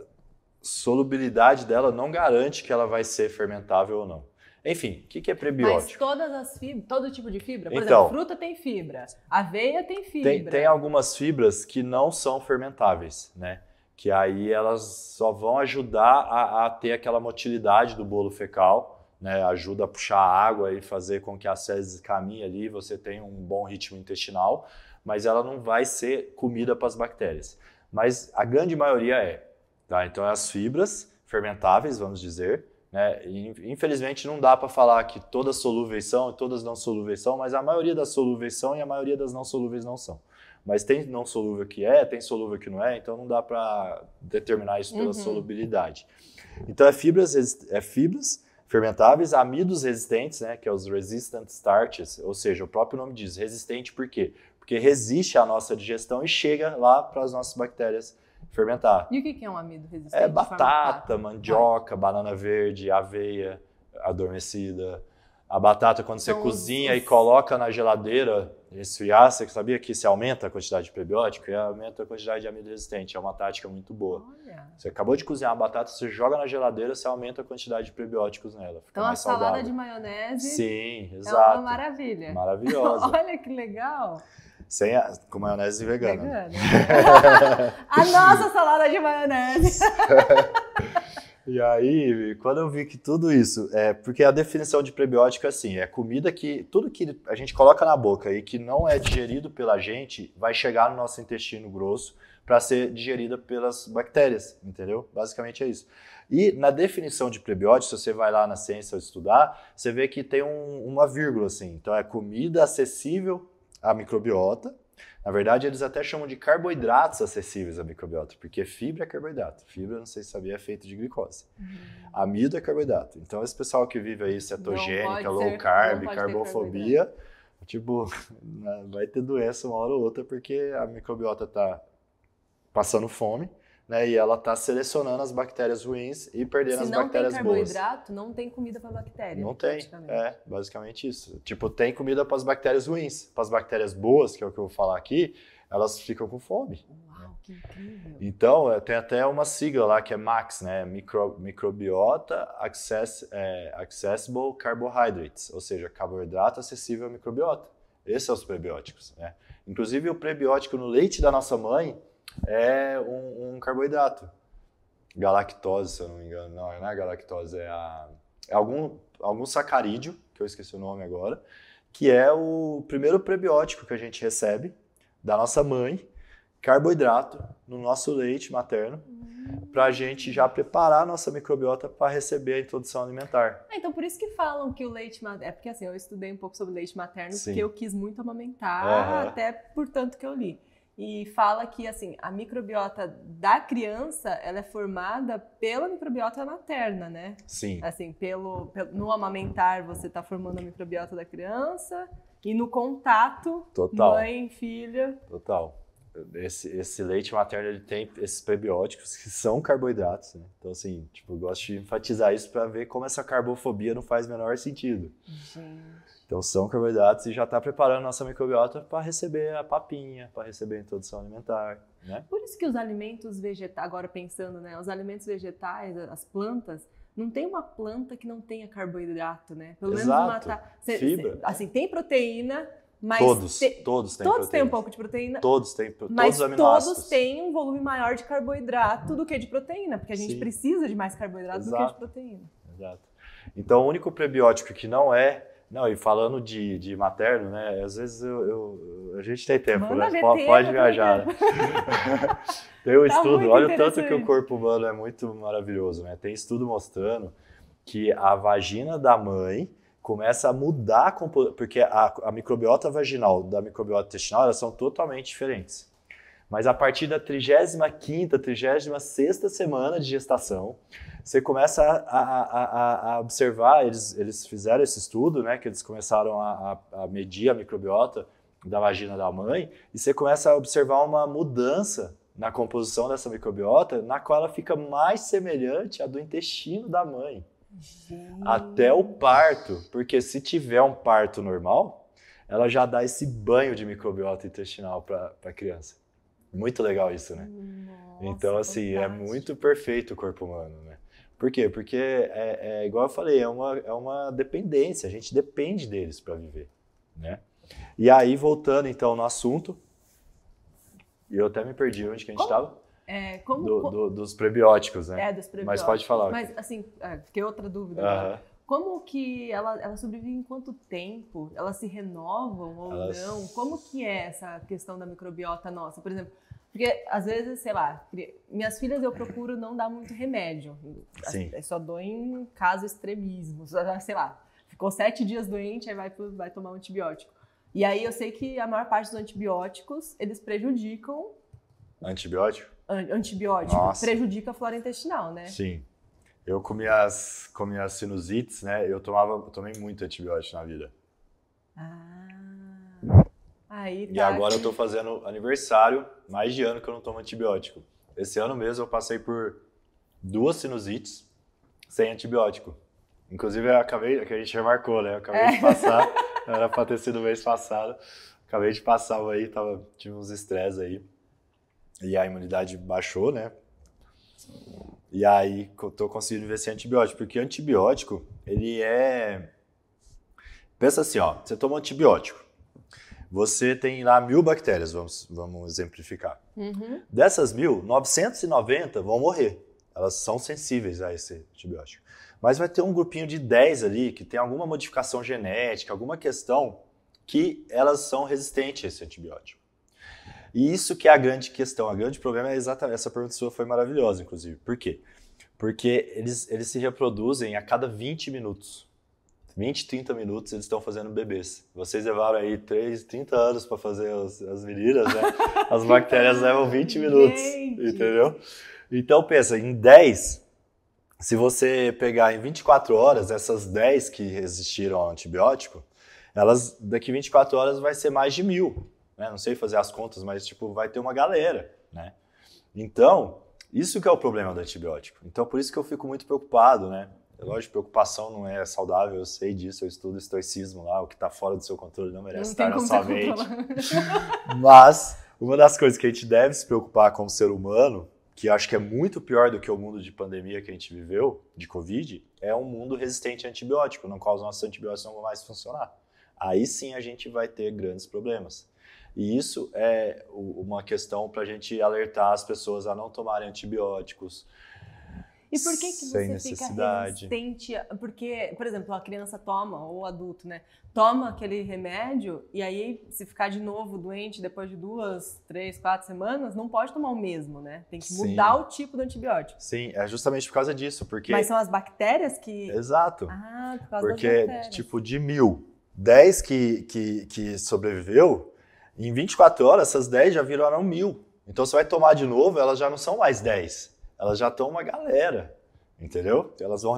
solubilidade dela não garante que ela vai ser fermentável ou não. Enfim, o que, que, é prebiótico? Mas todas as fibras, todo tipo de fibra? Por então, exemplo, fruta tem fibra, aveia tem fibra. Tem, tem algumas fibras que não são fermentáveis, né? que aí elas só vão ajudar a, a ter aquela motilidade do bolo fecal, né? ajuda a puxar a água e fazer com que a fezes caminhe ali, você tem um bom ritmo intestinal, mas ela não vai ser comida para as bactérias. Mas a grande maioria é. Tá? Então, é as fibras fermentáveis, vamos dizer, né? Infelizmente não dá para falar que todas solúveis são e todas não solúveis são, mas a maioria das solúveis são e a maioria das não solúveis não são. Mas tem não solúvel que é, tem solúvel que não é, então não dá para determinar isso pela uhum. solubilidade. Então é fibras, é fibras fermentáveis, amidos resistentes, né, que é os resistant starches, ou seja, o próprio nome diz, resistente por quê? Porque resiste à nossa digestão e chega lá para as nossas bactérias fermentar. E o que é um amido resistente? É batata, mandioca, banana verde, aveia adormecida. A batata, quando então, você cozinha os... e coloca na geladeira, esse e que você sabia que se aumenta a quantidade de prebiótico, e é, aumenta a quantidade de amido resistente. É uma tática muito boa. Olha. Você acabou de cozinhar a batata, você joga na geladeira, você aumenta a quantidade de prebióticos nela. então, a salada saudável. de maionese. Sim, exato. É uma maravilha. Maravilhosa. Olha que legal. Sem a, com maionese vegana. Vegana. a nossa salada de maionese. E aí, quando eu vi que tudo isso, é porque a definição de prebiótico é assim, é comida que tudo que a gente coloca na boca e que não é digerido pela gente vai chegar no nosso intestino grosso para ser digerida pelas bactérias, entendeu? Basicamente é isso. E na definição de prebiótico, se você vai lá na ciência estudar, você vê que tem um, uma vírgula assim. Então é comida acessível à microbiota, na verdade, eles até chamam de carboidratos acessíveis à microbiota, porque fibra é carboidrato. Fibra, não sei se sabia, é feita de glicose. Uhum. Amido é carboidrato. Então, esse pessoal que vive aí cetogênica, low carb, carbofobia, tipo, vai ter doença uma hora ou outra, porque a microbiota está passando fome né? E ela está selecionando as bactérias ruins e perdendo as bactérias boas. Se não tem carboidrato, boas. não tem comida para bactéria. Não tem. É, basicamente isso. Tipo, tem comida para as bactérias ruins. Para as bactérias boas, que é o que eu vou falar aqui, elas ficam com fome. Uau, que incrível. Então, é, tem até uma sigla lá que é MAX, né? Micro, microbiota access, é, Accessible Carbohydrates, ou seja, carboidrato acessível à microbiota. Esses são é os prebióticos, né? Inclusive, o prebiótico no leite da nossa mãe é um, um carboidrato. Galactose, se eu não me engano. Não, não é galactose, é, a, é algum, algum sacarídeo, que eu esqueci o nome agora, que é o primeiro prebiótico que a gente recebe da nossa mãe, carboidrato, no nosso leite materno, uhum. para a gente já preparar a nossa microbiota para receber a introdução alimentar. Ah, então por isso que falam que o leite materno. É porque assim, eu estudei um pouco sobre leite materno, Sim. porque eu quis muito amamentar, uhum. até por tanto que eu li e fala que assim a microbiota da criança ela é formada pela microbiota materna, né? Sim. Assim, pelo, pelo no amamentar você está formando a microbiota da criança e no contato Total. mãe filha. Total. Esse, esse leite materno ele tem esses prebióticos que são carboidratos, né? Então assim, tipo, eu gosto de enfatizar isso para ver como essa carbofobia não faz menor sentido. Gente. Então são carboidratos e já está preparando nossa microbiota para receber a papinha, para receber a introdução alimentar. Né? Por isso que os alimentos vegetais, agora pensando, né, os alimentos vegetais, as plantas, não tem uma planta que não tenha carboidrato, né? Pelo menos Exato. mata. cê, fibra. Cê, assim, tem proteína, mas todos, te, todos têm todos têm um pouco de proteína. Todos têm, mas todos, todos têm um volume maior de carboidrato do que de proteína, porque a gente Sim. precisa de mais carboidrato Exato. do que de proteína. Exato. Então, o único prebiótico que não é não, e falando de, de materno, né? Às vezes eu, eu a gente tem tempo, Manda né? Pode, pode viajar. Né? tem um tá estudo, olha o tanto que o corpo humano é muito maravilhoso, né? Tem estudo mostrando que a vagina da mãe começa a mudar, porque a, a microbiota vaginal da microbiota intestinal, elas são totalmente diferentes. Mas a partir da 35ª, 36ª semana de gestação, você começa a, a, a, a observar, eles, eles fizeram esse estudo, né, que eles começaram a, a medir a microbiota da vagina da mãe, e você começa a observar uma mudança na composição dessa microbiota, na qual ela fica mais semelhante à do intestino da mãe. Gente. Até o parto, porque se tiver um parto normal, ela já dá esse banho de microbiota intestinal para a criança. Muito legal isso, né? Nossa, então, assim, é muito perfeito o corpo humano, né? Por quê? Porque, é, é, igual eu falei, é uma, é uma dependência, a gente depende deles para viver, né? E aí, voltando então no assunto, eu até me perdi onde que a gente estava. É, como, do, como... Do, dos prebióticos, né? É, dos prebióticos. Mas pode falar. Mas, assim, é, fiquei outra dúvida. Uh -huh. Como que ela, ela sobrevive em quanto tempo? Elas se renovam ou Elas... não? Como que é essa questão da microbiota nossa? Por exemplo, porque às vezes, sei lá, minhas filhas eu procuro não dar muito remédio. Assim, Sim. Eu só dou em caso extremismo, sei lá. Ficou sete dias doente, aí vai, vai tomar um antibiótico. E aí eu sei que a maior parte dos antibióticos, eles prejudicam... Antibiótico? antibiótico. Nossa. Prejudica a flora intestinal, né? Sim. Eu comia as com as sinusites, né? Eu tomava, tomei muito antibiótico na vida. Ah. Aí tá. E agora eu tô fazendo aniversário, mais de ano que eu não tomo antibiótico. Esse ano mesmo eu passei por duas sinusites sem antibiótico. Inclusive, eu acabei, que a gente remarcou, né? Eu acabei é. de passar, era pra ter sido mês passado. Acabei de passar aí, tava, tive uns estresses aí. E a imunidade baixou, né? E aí eu tô conseguindo ver sem antibiótico, porque antibiótico, ele é... Pensa assim, ó, você toma antibiótico, você tem lá mil bactérias, vamos, vamos exemplificar. Uhum. Dessas mil, 990 vão morrer. Elas são sensíveis a esse antibiótico. Mas vai ter um grupinho de 10 ali que tem alguma modificação genética, alguma questão que elas são resistentes a esse antibiótico. E isso que é a grande questão, a grande problema é exatamente, essa pergunta sua foi maravilhosa, inclusive. Por quê? Porque eles, eles se reproduzem a cada 20 minutos. 20, 30 minutos eles estão fazendo bebês. Vocês levaram aí 3, 30 anos para fazer as, as meninas, né? As bactérias levam 20 minutos, Gente. entendeu? Então pensa, em 10, se você pegar em 24 horas essas 10 que resistiram ao antibiótico, elas daqui 24 horas vai ser mais de mil né? Não sei fazer as contas, mas tipo, vai ter uma galera, né? Então, isso que é o problema do antibiótico. Então, por isso que eu fico muito preocupado, né? É lógico, preocupação não é saudável, eu sei disso, eu estudo estoicismo lá, o que está fora do seu controle não merece não estar na sua mente. Mas uma das coisas que a gente deve se preocupar como ser humano, que acho que é muito pior do que o mundo de pandemia que a gente viveu, de Covid, é um mundo resistente a antibiótico, no qual os nossos antibióticos não vão mais funcionar. Aí sim a gente vai ter grandes problemas. E isso é uma questão para a gente alertar as pessoas a não tomarem antibióticos. E por que, que você fica resistente? Porque, por exemplo, a criança toma, ou o adulto, né? Toma aquele remédio e aí, se ficar de novo doente depois de duas, três, quatro semanas, não pode tomar o mesmo, né? Tem que mudar Sim. o tipo do antibiótico. Sim, é justamente por causa disso, porque... Mas são as bactérias que... Exato. Ah, por causa porque, das bactérias. tipo, de mil, dez que, que, que sobreviveu em 24 horas, essas 10 já viraram mil. Então você vai tomar de novo, elas já não são mais 10. Elas já estão uma galera. Entendeu? Elas vão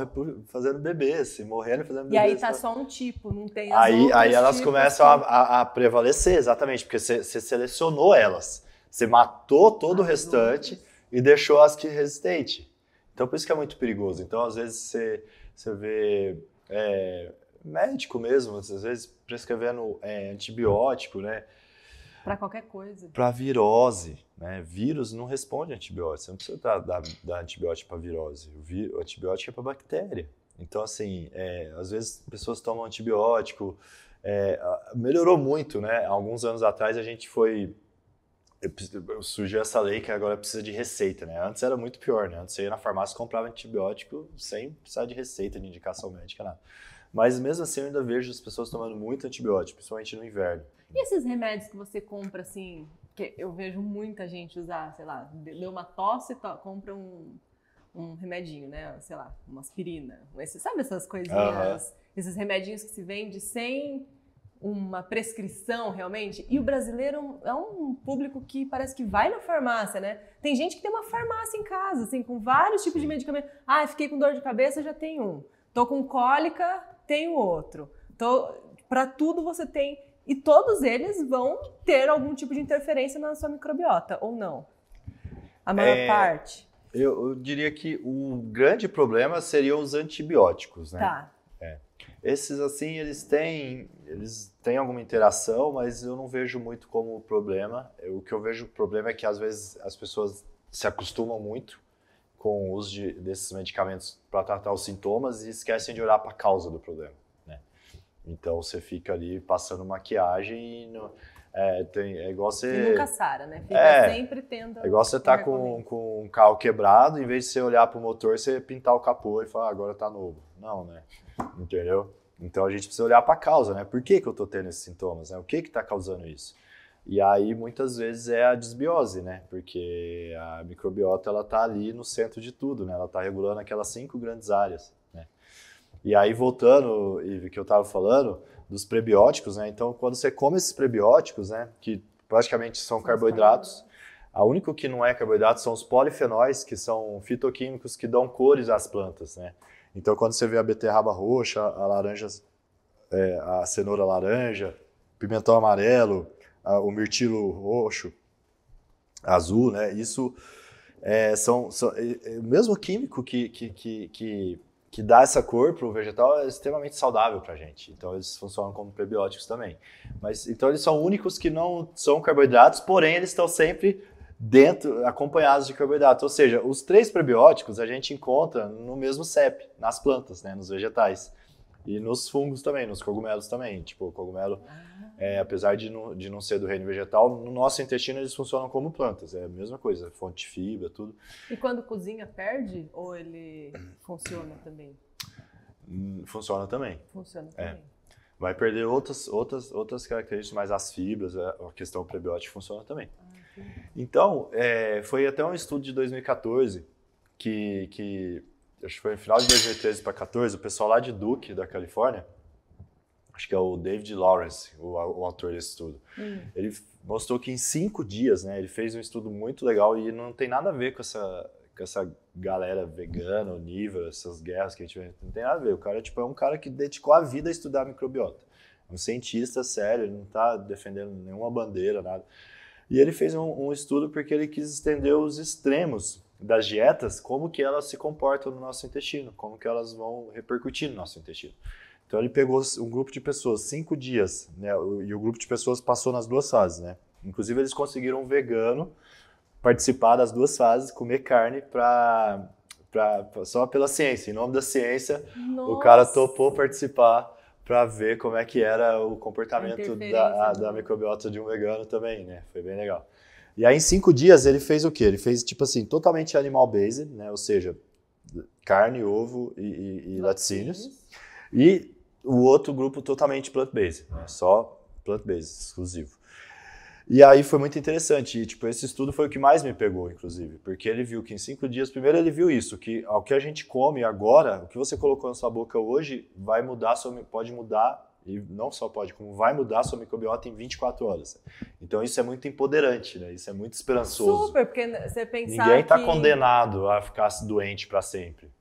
fazendo bebê, se morrendo fazendo bebê. E aí tá só um tipo, não tem as Aí, aí elas tipos, começam assim. a, a, prevalecer, exatamente, porque você selecionou elas. Você matou todo ah, o restante e deixou as que resistente. Então por isso que é muito perigoso. Então, às vezes, você, você vê é, médico mesmo, às vezes prescrevendo é, antibiótico, né? Para qualquer coisa. Para virose. Né? Vírus não responde a antibiótico. Você não precisa dar, dar, dar antibiótico para virose. O, vi, o antibiótico é para bactéria. Então, assim, é, às vezes pessoas tomam antibiótico. É, melhorou muito, né? Alguns anos atrás a gente foi surgiu essa lei que agora precisa de receita, né? Antes era muito pior, né? Antes você ia na farmácia e comprava antibiótico sem precisar de receita, de indicação médica, nada. Mas mesmo assim eu ainda vejo as pessoas tomando muito antibiótico, principalmente no inverno. E esses remédios que você compra, assim, que eu vejo muita gente usar, sei lá, deu uma tosse, to compra um, um remedinho, né? Sei lá, uma aspirina. Esse, sabe essas coisinhas? Esses remedinhos que se vende sem uma prescrição realmente. E o brasileiro é, é um público que parece que vai na farmácia, né? Tem gente que tem uma farmácia em casa, assim, com vários tipos de medicamento. Ah, fiquei com dor de cabeça, já tem um. Tô com cólica, tem outro. Tô... Para tudo você tem e todos eles vão ter algum tipo de interferência na sua microbiota, ou não? A maior é, parte. Eu, eu, diria que o grande problema seriam os antibióticos, né? Tá. É. Esses, assim, eles têm, eles têm alguma interação, mas eu não vejo muito como problema. O que eu vejo problema é que, às vezes, as pessoas se acostumam muito com o uso de, desses medicamentos para tratar os sintomas e esquecem de olhar para a causa do problema. Então você fica ali passando maquiagem e não, é, tem, é igual você. E nunca sara, né? Fica é, sempre tendo. É igual você tá com, com um carro quebrado, em vez de você olhar para o motor, você pintar o capô e falar, ah, agora tá novo. Não, né? Entendeu? Então a gente precisa olhar para a causa, né? Por que, que eu tô tendo esses sintomas? Né? O que que tá causando isso? E aí muitas vezes é a desbiose, né? Porque a microbiota ela tá ali no centro de tudo, né? Ela tá regulando aquelas cinco grandes áreas. E aí, voltando, Ive, que eu estava falando, dos prebióticos, né? Então, quando você come esses prebióticos, né, que praticamente são carboidratos, a único que não é carboidrato são os polifenóis, que são fitoquímicos que dão cores às plantas, né? Então, quando você vê a beterraba roxa, a laranja, é, a cenoura laranja, pimentão amarelo, a, o mirtilo roxo, azul, né? Isso é, são, são é, é o mesmo químico que, que, que, que que dá essa cor para o vegetal é extremamente saudável para a gente. Então eles funcionam como prebióticos também. Mas então eles são únicos que não são carboidratos, porém eles estão sempre dentro acompanhados de carboidrato. Ou seja, os três prebióticos a gente encontra no mesmo CEP, nas plantas, né, nos vegetais. E nos fungos também, nos cogumelos também. Tipo, o cogumelo ah é, apesar de não, de não ser do reino vegetal, no nosso intestino eles funcionam como plantas, é a mesma coisa, fonte de fibra, tudo. E quando cozinha, perde ou ele funciona também? Funciona também. Funciona é. também. É. Vai perder outras, outras, outras características, mas as fibras, a questão prebiótica funciona também. Ah, então, é, foi até um estudo de 2014 que, que acho que foi no final de 2013 para 14, o pessoal lá de Duke, da Califórnia, acho que é o David Lawrence, o, o autor desse estudo. Uhum. Ele mostrou que em cinco dias, né, ele fez um estudo muito legal e não tem nada a ver com essa, com essa galera vegana, nível, essas guerras que a gente vê, não tem nada a ver. O cara tipo, é um cara que dedicou a vida a estudar microbiota. É um cientista sério, ele não está defendendo nenhuma bandeira, nada. E ele fez um, um estudo porque ele quis estender os extremos das dietas, como que elas se comportam no nosso intestino, como que elas vão repercutir no nosso intestino. Então ele pegou um grupo de pessoas, cinco dias, né? E o grupo de pessoas passou nas duas fases, né? Inclusive eles conseguiram um vegano participar das duas fases, comer carne para Pra, só pela ciência, em nome da ciência, Nossa. o cara topou participar para ver como é que era o comportamento da, a, da microbiota de um vegano também, né? Foi bem legal. E aí, em cinco dias, ele fez o quê? Ele fez, tipo assim, totalmente animal-based, né? Ou seja, carne, ovo e, e, e laticínios. E o outro grupo totalmente plant-based, né? só plant-based, exclusivo. E aí foi muito interessante, e tipo, esse estudo foi o que mais me pegou, inclusive, porque ele viu que em cinco dias, primeiro ele viu isso, que o que a gente come agora, o que você colocou na sua boca hoje, vai mudar, pode mudar, e não só pode, como vai mudar a sua microbiota em 24 horas. Então isso é muito empoderante, né? Isso é muito esperançoso. Super, porque você pensar Ninguém está que... condenado a ficar doente para sempre.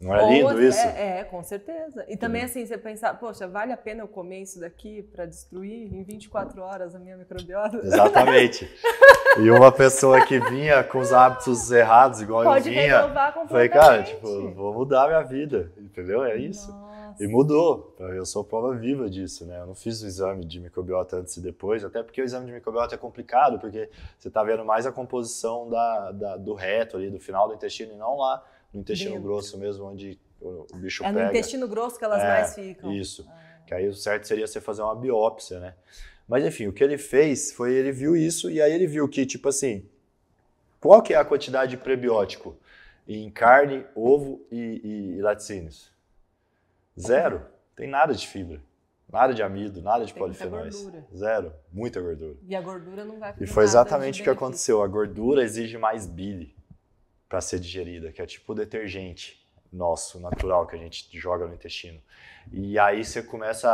Não é lindo Ou, isso? É, é, com certeza. E também, assim, você pensar, poxa, vale a pena eu comer isso daqui para destruir em 24 horas a minha microbiota? Exatamente. e uma pessoa que vinha com os hábitos errados, igual Pode eu vinha, falei, cara, tipo, vou mudar a minha vida, entendeu? É isso. Nossa. E mudou. Eu sou prova viva disso, né? Eu não fiz o exame de microbiota antes e depois, até porque o exame de microbiota é complicado, porque você tá vendo mais a composição da, da, do reto ali, do final do intestino, e não lá no intestino grosso mesmo, onde o, o bicho é pega. É no intestino grosso que elas é, mais ficam. Isso. Ah. Que aí o certo seria você fazer uma biópsia, né? Mas enfim, o que ele fez foi ele viu isso e aí ele viu que, tipo assim, qual que é a quantidade de prebiótico em carne, ovo e, e, e laticínios? Zero. Tem nada de fibra. Nada de amido, nada de Tem polifenóis. Muita Zero. Muita gordura. E a gordura não vai E foi exatamente o que aconteceu. A gordura exige mais bile para ser digerida, que é tipo detergente nosso, natural, que a gente joga no intestino. E aí você começa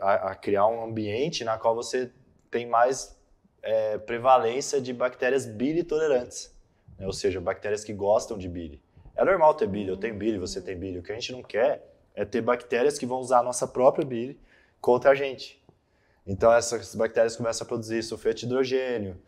a, a, criar um ambiente na qual você tem mais é, prevalência de bactérias bile tolerantes, né? ou seja, bactérias que gostam de bile. É normal ter bile, eu tenho bile, você tem bile. O que a gente não quer é ter bactérias que vão usar a nossa própria bile contra a gente. Então essas bactérias começam a produzir sulfeto de hidrogênio,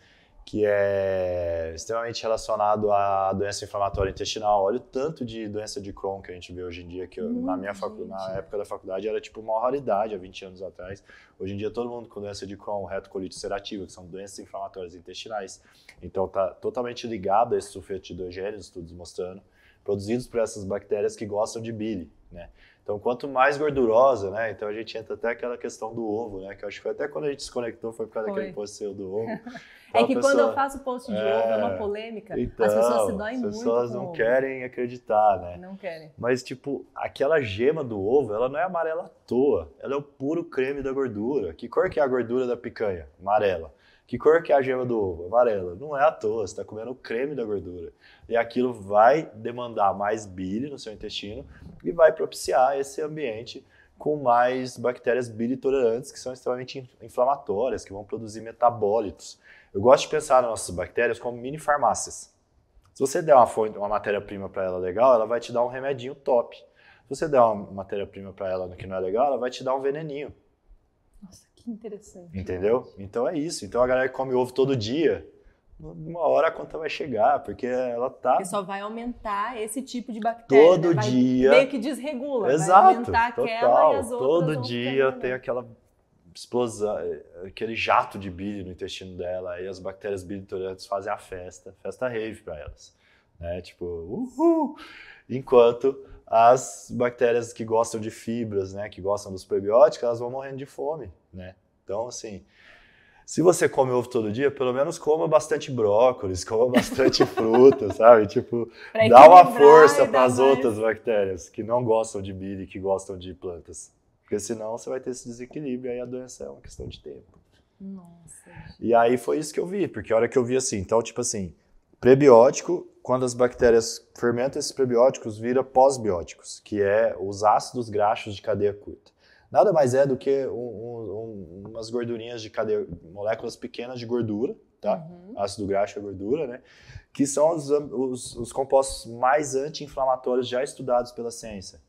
que é extremamente relacionado à doença inflamatória intestinal. Olha o tanto de doença de Crohn que a gente vê hoje em dia, que hum, na minha facu... na época da faculdade era tipo uma raridade há 20 anos atrás. Hoje em dia todo mundo com doença de Crohn, retocolite ulcerativa, que são doenças inflamatórias intestinais. Então tá totalmente ligado a esse sulfeto de estudos mostrando, produzidos por essas bactérias que gostam de bile, né? Então, quanto mais gordurosa, né? Então, a gente entra até aquela questão do ovo, né? Que eu acho que até quando a gente desconectou foi por causa foi. daquele post seu do ovo. Então, é que pessoa... quando eu faço post de é... ovo é uma polêmica, então, as pessoas se doem muito. As pessoas não querem acreditar, né? Não querem. Mas, tipo, aquela gema do ovo, ela não é amarela à toa. Ela é o puro creme da gordura. Que cor que é a gordura da picanha? Amarela. Que cor que é a gema do ovo? Amarela. Não é à toa, você está comendo o creme da gordura. E aquilo vai demandar mais bile no seu intestino e vai propiciar esse ambiente com mais bactérias bilitolerantes, que são extremamente inflamatórias, que vão produzir metabólitos. Eu gosto de pensar nas nossas bactérias como mini farmácias. Se você der uma, uma matéria-prima para ela legal, ela vai te dar um remedinho top. Se você der uma matéria-prima para ela que não é legal, ela vai te dar um veneninho. Nossa, que interessante. Entendeu? Então é isso. Então a galera que come ovo todo dia, uma hora a conta vai chegar, porque ela tá. Porque só vai aumentar esse tipo de bactéria. Né? Todo dia. Meio que desregula. Exato. total. todo dia tem aquela explosão, eh, aquele jato de bile no intestino dela. Aí as bactérias bilitolerantes fazem a festa, festa rave para elas. Né? Tipo, uhul! Enquanto as bactérias que gostam de fibras, né, que gostam dos prebióticos, elas vão morrendo de fome né? Então, assim, se você come ovo todo dia, pelo menos coma bastante brócolis, coma bastante fruta, sabe? Tipo, dá uma força para as outras bactérias que não gostam de milho e que gostam de plantas. Porque senão você vai ter esse desequilíbrio aí a doença é uma questão de tempo. Nossa. E aí foi isso que eu vi, porque a hora que eu vi assim, então, tipo assim, prebiótico, quando as bactérias fermentam esses prebióticos, vira pós-bióticos, que é os ácidos graxos de cadeia curta nada mais é do que um, um, umas gordurinhas de cade moléculas pequenas de gordura, tá? Uhum. Ácido graxo é gordura, né? Que são os, os, os compostos mais anti-inflamatórios já estudados pela ciência.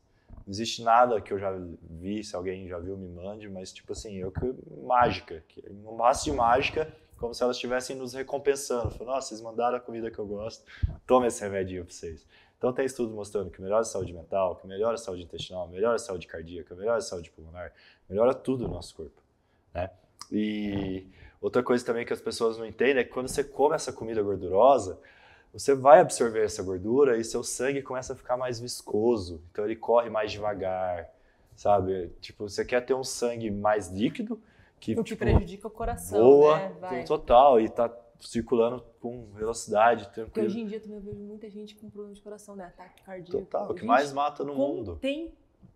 Não existe nada que eu já vi, se alguém já viu, me mande, mas tipo assim, eu que mágica, um maço de mágica, como se elas estivessem nos recompensando. Falando, nossa, vocês mandaram a comida que eu gosto, toma esse remedinho pra vocês. Então tem estudo mostrando que melhora a saúde mental, que melhora a saúde intestinal, melhora a saúde cardíaca, melhora a saúde pulmonar, melhora tudo no nosso corpo, né? E outra coisa também que as pessoas não entendem é que quando você come essa comida gordurosa, você vai absorver essa gordura e seu sangue começa a ficar mais viscoso, então ele corre mais devagar, sabe? Tipo, você quer ter um sangue mais líquido, que, o que tipo, prejudica o coração, boa, né? Vai. Total, e tá circulando com velocidade, tranquilo. Porque hoje em dia também eu vejo muita gente com problema de coração, né? Ataque cardíaco. Total, o que mais mata no mundo. Tem,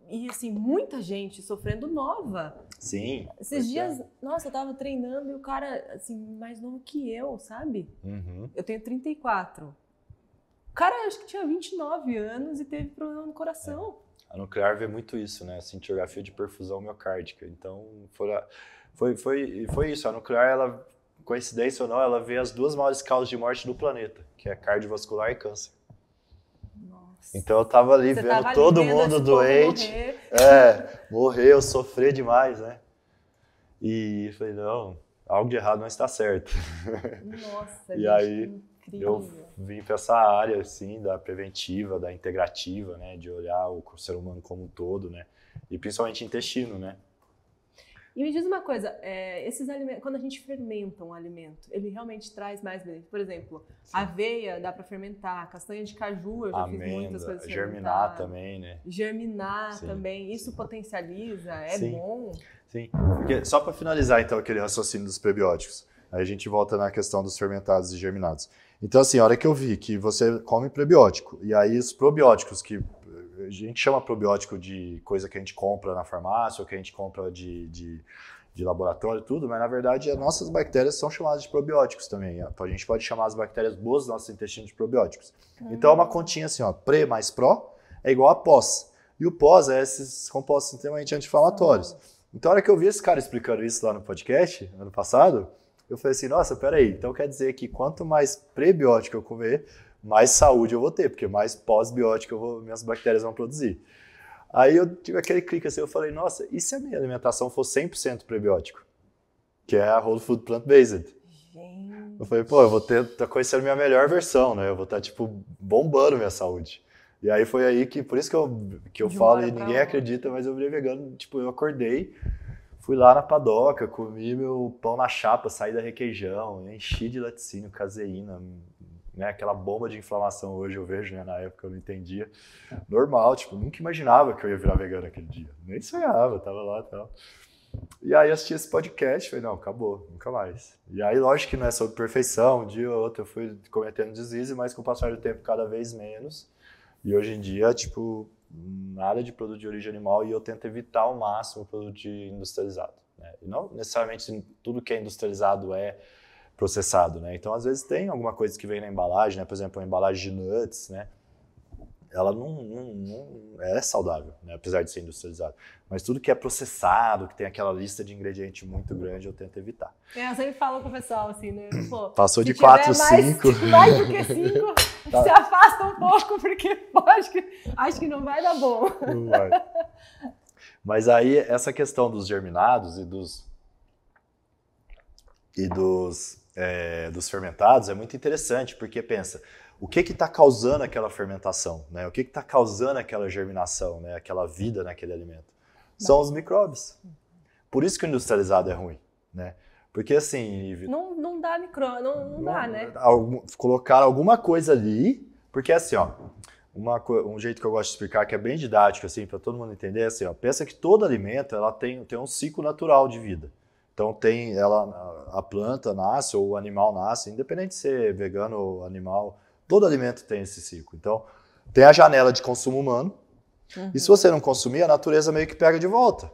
e assim, muita gente sofrendo nova. Sim. Esses é. dias, é. nossa, eu tava treinando e o cara, assim, mais novo que eu, sabe? Uhum. Eu tenho 34. O cara, acho que tinha 29 anos e teve problema no coração. É. A nuclear vê muito isso, né? Cintiografia assim, de perfusão miocárdica. Então, foi, foi, foi, foi isso. A nuclear, ela coincidência ou não, ela vê as duas maiores causas de morte do planeta, que é cardiovascular e câncer. Nossa. Então eu tava ali Você vendo tava todo ali vendo mundo doente. Morrer. É, morreu, sofrer demais, né? E falei, não, algo de errado não está certo. Nossa, E aí incrível. eu vim para essa área, assim, da preventiva, da integrativa, né? De olhar o ser humano como um todo, né? E principalmente intestino, né? E me diz uma coisa, é, esses alimentos, quando a gente fermenta um alimento, ele realmente traz mais benefícios? Por exemplo, Sim. aveia dá para fermentar, castanha de caju, eu já Amenda, fiz muitas coisas germinar também, né? Germinar Sim. também, isso Sim. potencializa, é bom? Sim, porque só para finalizar então aquele raciocínio dos prebióticos, aí a gente volta na questão dos fermentados e germinados. Então assim, a hora que eu vi que você come prebiótico, e aí os probióticos que a gente chama probiótico de coisa que a gente compra na farmácia ou que a gente compra de, de, de laboratório, tudo, mas na verdade as nossas bactérias são chamadas de probióticos também. A gente pode chamar as bactérias boas do nosso intestino de probióticos. Então é uma ah. continha assim, ó, pré mais pró é igual a pós. E o pós é esses compostos extremamente anti-inflamatórios. Então, a hora que eu vi esse cara explicando isso lá no podcast, ano passado, eu falei assim, nossa, peraí, então quer dizer que quanto mais prebiótico eu comer, mais saúde eu vou ter, porque mais pós biótico eu vou, minhas bactérias vão produzir. Aí eu tive aquele clique assim, eu falei, nossa, e se a minha alimentação for 100% prebiótico? Que é a whole food plant-based. Eu falei, pô, eu vou ter, tá conhecendo minha melhor versão, né? Eu vou estar, tá, tipo, bombando minha saúde. E aí foi aí que, por isso que eu, que eu falo, e ninguém acredita, mas eu virei vegano, tipo, eu acordei, fui lá na padoca, comi meu pão na chapa, saí da requeijão, enchi de laticínio, caseína, né? Aquela bomba de inflamação hoje eu vejo, né? Na época eu não entendia. Normal, tipo, nunca imaginava que eu ia virar vegano aquele dia. Nem sonhava, tava lá e tal. E aí assisti esse podcast, falei, não, acabou, nunca mais. E aí, lógico que não é sobre perfeição, um dia ou outro eu fui cometendo deslize, mas com o passar do tempo cada vez menos. E hoje em dia, tipo, nada de produto de origem animal e eu tento evitar ao máximo o produto industrializado. Né? E não necessariamente tudo que é industrializado é processado, né? Então, às vezes tem alguma coisa que vem na embalagem, né? Por exemplo, a embalagem de nuts, né? Ela não, não, não é saudável, né? apesar de ser industrializada. Mas tudo que é processado, que tem aquela lista de ingredientes muito grande, eu tento evitar. É, eu sempre falo com o pessoal assim, né? Pô, Passou de 4, 5. Mais, mais do que 5, tá. se afasta um pouco, porque acho que, acho que não vai dar bom. Não vai. Mas aí, essa questão dos germinados e dos e dos é, dos fermentados é muito interessante, porque pensa, o que está causando aquela fermentação? Né? O que está causando aquela germinação, né? aquela vida naquele alimento? São os micróbios. Por isso que o industrializado é ruim. Né? Porque assim. Não, não dá micro, não, não dá, né? Algum, colocar alguma coisa ali, porque assim, ó. Uma, um jeito que eu gosto de explicar que é bem didático assim para todo mundo entender é assim ó, pensa que todo alimento ela tem, tem um ciclo natural de vida então tem ela a planta nasce ou o animal nasce, independente de ser vegano ou animal, todo alimento tem esse ciclo. Então tem a janela de consumo humano. Uhum. E se uhum. você não consumir, a natureza meio que pega de volta.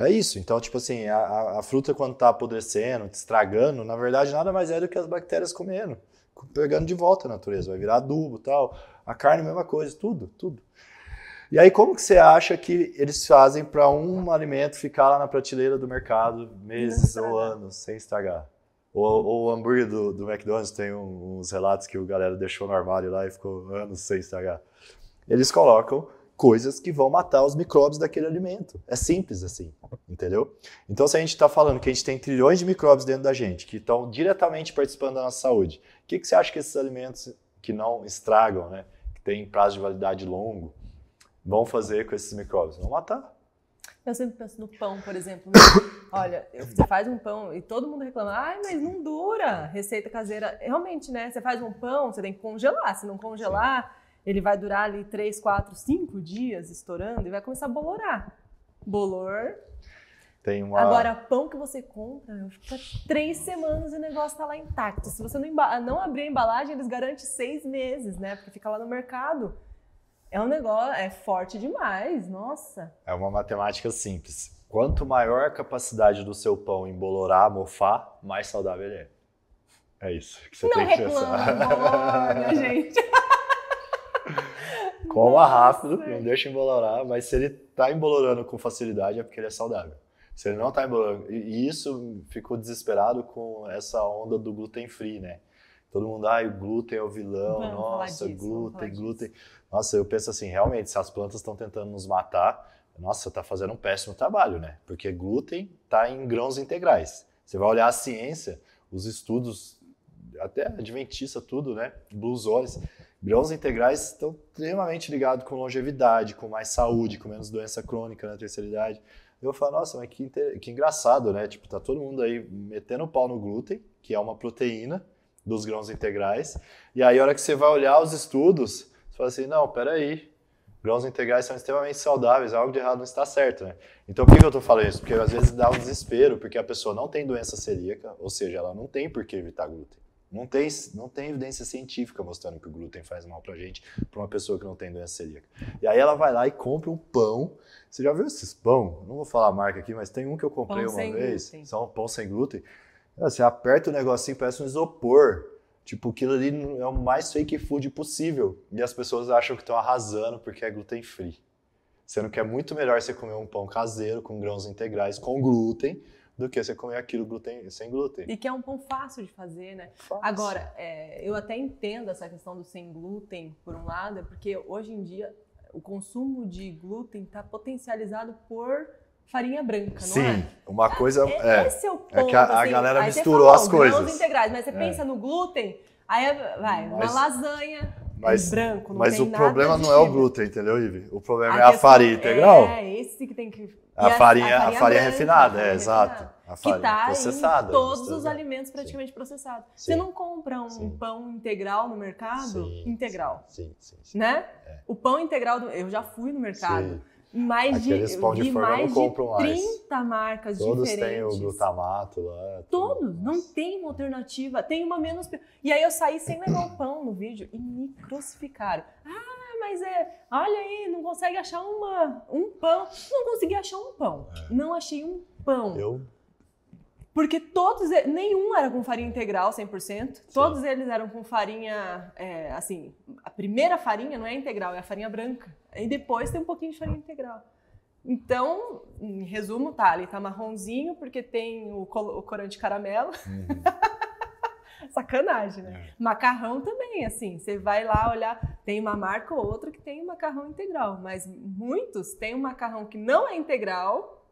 É isso. Então, tipo assim, a, a fruta quando está apodrecendo, estragando, na verdade nada mais é do que as bactérias comendo, pegando de volta a natureza, vai virar adubo, tal. A carne mesma coisa, tudo, tudo. E aí, como que você acha que eles fazem para um alimento ficar lá na prateleira do mercado meses ou anos sem estragar? O, o hambúrguer do, do McDonald's tem um, uns relatos que o galera deixou no armário lá e ficou anos sem estragar. Eles colocam coisas que vão matar os micróbios daquele alimento. É simples assim, entendeu? Então, se a gente está falando que a gente tem trilhões de micróbios dentro da gente, que estão diretamente participando da nossa saúde, o que, que você acha que esses alimentos que não estragam, né, que têm prazo de validade longo, vão fazer com esses micróbios? Vão matar. Eu sempre penso no pão, por exemplo. Né? Olha, você faz um pão e todo mundo reclama, ai, mas não dura. Receita caseira. Realmente, né? Você faz um pão, você tem que congelar. Se não congelar, Sim. ele vai durar ali 3, 4, 5 dias estourando e vai começar a bolorar. Bolor. Tem uma... Agora, pão que você compra, fica três semanas e o negócio tá lá intacto. Se você não, não abrir a embalagem, eles garantem seis meses, né? Porque fica lá no mercado. É um negócio, é forte demais, nossa. É uma matemática simples. Quanto maior a capacidade do seu pão embolorar, mofar, mais saudável ele é. É isso que você Não tem que reclama, pensar. Olha, gente. Coma Nossa. rápido, não deixa embolorar, mas se ele tá embolorando com facilidade é porque ele é saudável. Se ele não tá embolorando, e isso ficou desesperado com essa onda do glúten free, né? Todo mundo, ai, ah, o glúten é o vilão, vamos nossa, disso, glúten, glúten. Disso. Nossa, eu penso assim, realmente, se as plantas estão tentando nos matar, nossa, está fazendo um péssimo trabalho, né? Porque glúten está em grãos integrais. Você vai olhar a ciência, os estudos, até adventista, tudo, né? Blues olhos. Grãos integrais estão extremamente ligados com longevidade, com mais saúde, com menos doença crônica na terceira idade. Eu falo, nossa, mas que, inter... que engraçado, né? Tipo, tá todo mundo aí metendo o pau no glúten, que é uma proteína dos grãos integrais. E aí, a hora que você vai olhar os estudos, você fala assim, não, peraí, grãos integrais são extremamente saudáveis, algo de errado não está certo, né? Então, por que eu estou falando isso? Porque às vezes dá um desespero, porque a pessoa não tem doença celíaca, ou seja, ela não tem por que evitar glúten. Não tem, não tem evidência científica mostrando que o glúten faz mal pra gente, pra uma pessoa que não tem doença celíaca. E aí ela vai lá e compra um pão. Você já viu esses pão? Não vou falar a marca aqui, mas tem um que eu comprei pão uma vez. Glúten. São pão sem glúten. Você aperta o negocinho, parece um isopor. Tipo, aquilo ali é o mais fake food possível. E as pessoas acham que estão arrasando porque é gluten free. Sendo que é muito melhor você comer um pão caseiro, com grãos integrais, com glúten, do que você comer aquilo glúten, sem glúten. E que é um pão fácil de fazer, né? Fácil. Agora, é, eu até entendo essa questão do sem glúten, por um lado, é porque hoje em dia o consumo de glúten está potencializado por farinha branca, Sim, não é? Sim, uma ah, coisa. É, é, esse é o ponto. É que a, a assim. galera misturou falou, as coisas. integrais, mas você é. pensa no glúten, aí é, vai, mas, uma lasanha. Mas, branco, não mas o problema não é o glúten, entendeu, Ive? O problema a é a farinha integral. É, é, esse que tem que. A, a farinha, a farinha, farinha branca, refinada, é, exato. A farinha que tá processada. Em né, todos os alimentos praticamente sim. processados. Sim. Você não compra um sim. pão integral no mercado? integral. Sim, sim. sim. Né? É. O pão integral, do, eu já fui no mercado mais de, pão de, de mais mais. 30 marcas Todos diferentes. Todos têm o glutamato lá. Todos, não tem uma alternativa, tem uma menos. E aí eu saí sem levar o pão no vídeo e me crucificaram. Ah, mas é, olha aí, não consegue achar uma, um pão. Não consegui achar um pão. É. Não achei um pão. Eu porque todos, nenhum era com farinha integral 100%, Sim. todos eles eram com farinha, é, assim, a primeira farinha não é integral, é a farinha branca. E depois tem um pouquinho de farinha integral. Então, em resumo, tá, ali tá marronzinho porque tem o, o corante caramelo. Uhum. Sacanagem, né? É. Macarrão também, assim, você vai lá olhar, tem uma marca ou outra que tem macarrão integral, mas muitos têm um macarrão que não é integral,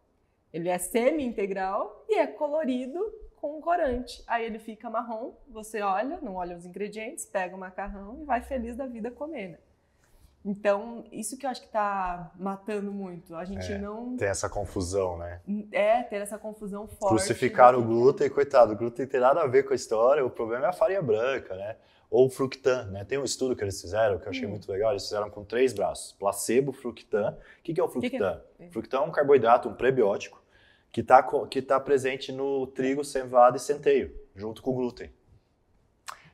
ele é semi-integral e é colorido com um corante. Aí ele fica marrom, você olha, não olha os ingredientes, pega o macarrão e vai feliz da vida comer, né? Então, isso que eu acho que está matando muito. A gente é, não. Tem essa confusão, né? É, ter essa confusão forte. Crucificar o glúten, coitado, o glúten tem nada a ver com a história, o problema é a farinha branca, né? Ou o fructan, né? Tem um estudo que eles fizeram que eu achei hum. muito legal, eles fizeram com três braços: placebo, fructan. É o que, que é o fructan? Que que é? Fructan é um carboidrato, um prebiótico, que está que tá presente no trigo, cevada e centeio, junto com o glúten.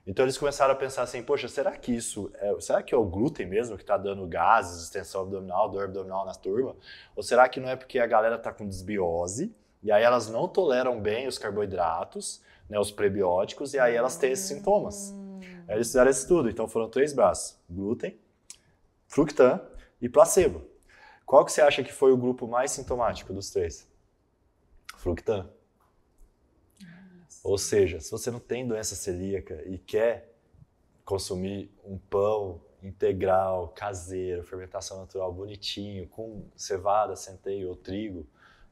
Então eles começaram a pensar assim, poxa, será que isso, é, será que é o glúten mesmo que está dando gases, extensão abdominal, dor abdominal na turma? Ou será que não é porque a galera está com desbiose e aí elas não toleram bem os carboidratos, né, os prebióticos, e aí elas têm esses sintomas? Aí eles fizeram esse estudo, então foram três braços, glúten, fructan e placebo. Qual que você acha que foi o grupo mais sintomático dos três? Fructan. Ou seja, se você não tem doença celíaca e quer consumir um pão integral, caseiro, fermentação natural, bonitinho, com cevada, centeio ou trigo,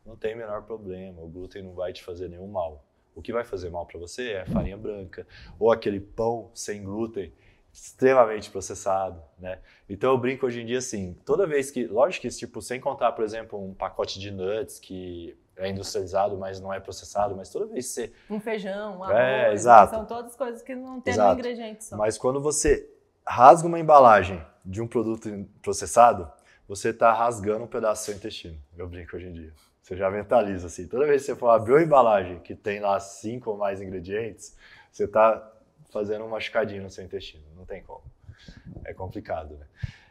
não tem o menor problema. O glúten não vai te fazer nenhum mal. O que vai fazer mal para você é a farinha branca ou aquele pão sem glúten extremamente processado, né? Então eu brinco hoje em dia assim, toda vez que, lógico que tipo, sem contar, por exemplo, um pacote de nuts que é industrializado, mas não é processado, mas toda vez que você... Um feijão, um é, arroz, é, exato. são todas coisas que não tem um ingrediente só. Mas quando você rasga uma embalagem de um produto processado, você está rasgando um pedaço do seu intestino. Eu brinco hoje em dia. Você já mentaliza assim. Toda vez que você for abrir uma embalagem que tem lá cinco ou mais ingredientes, você está fazendo um machucadinho no seu intestino. Não tem como. É complicado, né?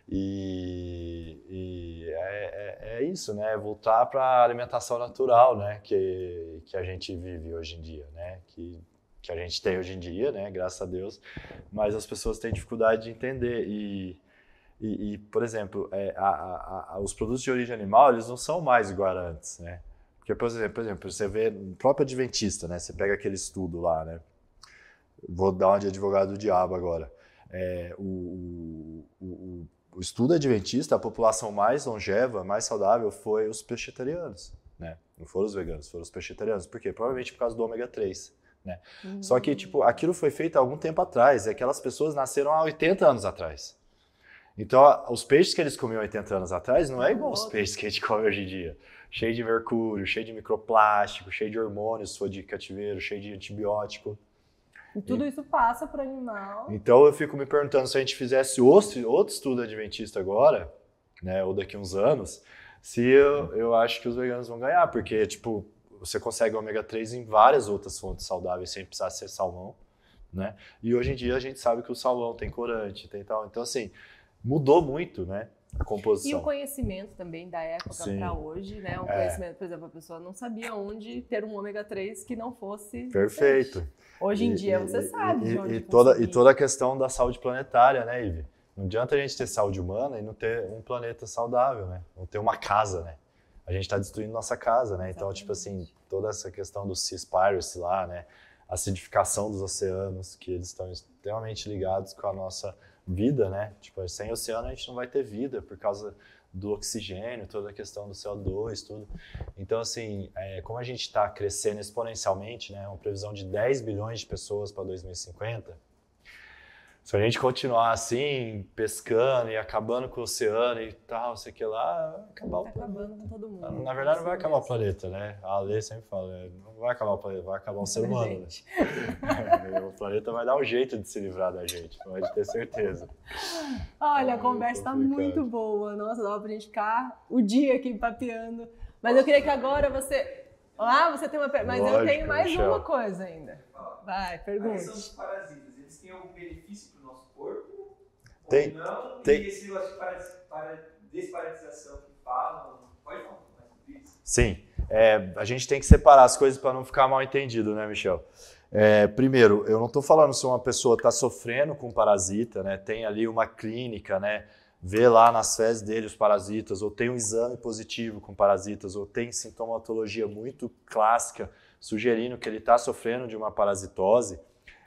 E, e é, é, é, isso, né? É voltar para a alimentação natural, né? Que, que a gente vive hoje em dia, né? Que, que a gente tem hoje em dia, né? Graças a Deus. Mas as pessoas têm dificuldade de entender. E, e, e por exemplo, é, a, a, a, os produtos de origem animal, eles não são mais igual antes, né? Porque, por exemplo, por exemplo, você vê no próprio Adventista, né? Você pega aquele estudo lá, né? Vou dar uma de advogado do diabo agora. É, o, o, o o estudo adventista, a população mais longeva, mais saudável, foi os vegetarianos, né? Não foram os veganos, foram os vegetarianos, Por quê? Provavelmente por causa do ômega 3. Né? Uhum. Só que, hum. tipo, aquilo foi feito há algum tempo atrás. E aquelas pessoas nasceram há 80 anos atrás. Então, os peixes que eles comiam 80 anos atrás não é igual aos peixes que a gente come hoje em dia. Cheio de mercúrio, cheio de microplástico, cheio de hormônios, sua de cativeiro, cheio de antibiótico. E tudo e, isso passa para o animal. Então eu fico me perguntando se a gente fizesse outro, outro estudo adventista agora, né, ou daqui uns anos, se eu, é. eu acho que os veganos vão ganhar, porque tipo, você consegue ômega 3 em várias outras fontes saudáveis sem precisar ser salmão, né? E hoje em dia a gente sabe que o salmão tem corante, tem tal. Então assim, mudou muito, né? a composição. E o conhecimento também da época para hoje, né? Um é. conhecimento, por exemplo, a pessoa não sabia onde ter um ômega 3 que não fosse. Perfeito. Peixe. Hoje em e, dia e, você sabe. E, e toda, e toda a questão da saúde planetária, né, Ive? Não adianta a gente ter saúde humana e não ter um planeta saudável, né? Não ter uma casa, né? A gente está destruindo nossa casa, né? Exatamente. Então, tipo assim, toda essa questão do Sea Piracy lá, né? acidificação dos oceanos, que eles estão extremamente ligados com a nossa vida, né? Tipo, sem oceano a gente não vai ter vida por causa do oxigênio, toda a questão do CO2, tudo. Então, assim, é, como a gente está crescendo exponencialmente, né? Uma previsão de 10 bilhões de pessoas para 2050, se a gente continuar assim, pescando e acabando com o oceano e tal, sei que lá, vai acabar tá o planeta. com todo mundo. Na verdade, não vai acabar o planeta, né? A Ale sempre fala, é, não vai acabar o planeta, vai acabar o ser humano. Né? o planeta vai dar um jeito de se livrar da gente, pode ter certeza. Olha, a tá conversa está muito boa. Nossa, dá pra gente ficar o dia aqui papeando. Mas eu queria que agora você ah, você tem uma pergunta. Mas Lógico, eu tenho mais Michel. uma coisa ainda. Vai, pergunta. Eles são os parasitas. Eles têm algum benefício tem, não, tem. E esse desparatização que falam, pode Sim. É, a gente tem que separar as coisas para não ficar mal entendido, né, Michel? É, primeiro, eu não estou falando se uma pessoa está sofrendo com parasita, né? Tem ali uma clínica, né? Vê lá nas fezes dele os parasitas, ou tem um exame positivo com parasitas, ou tem sintomatologia muito clássica sugerindo que ele está sofrendo de uma parasitose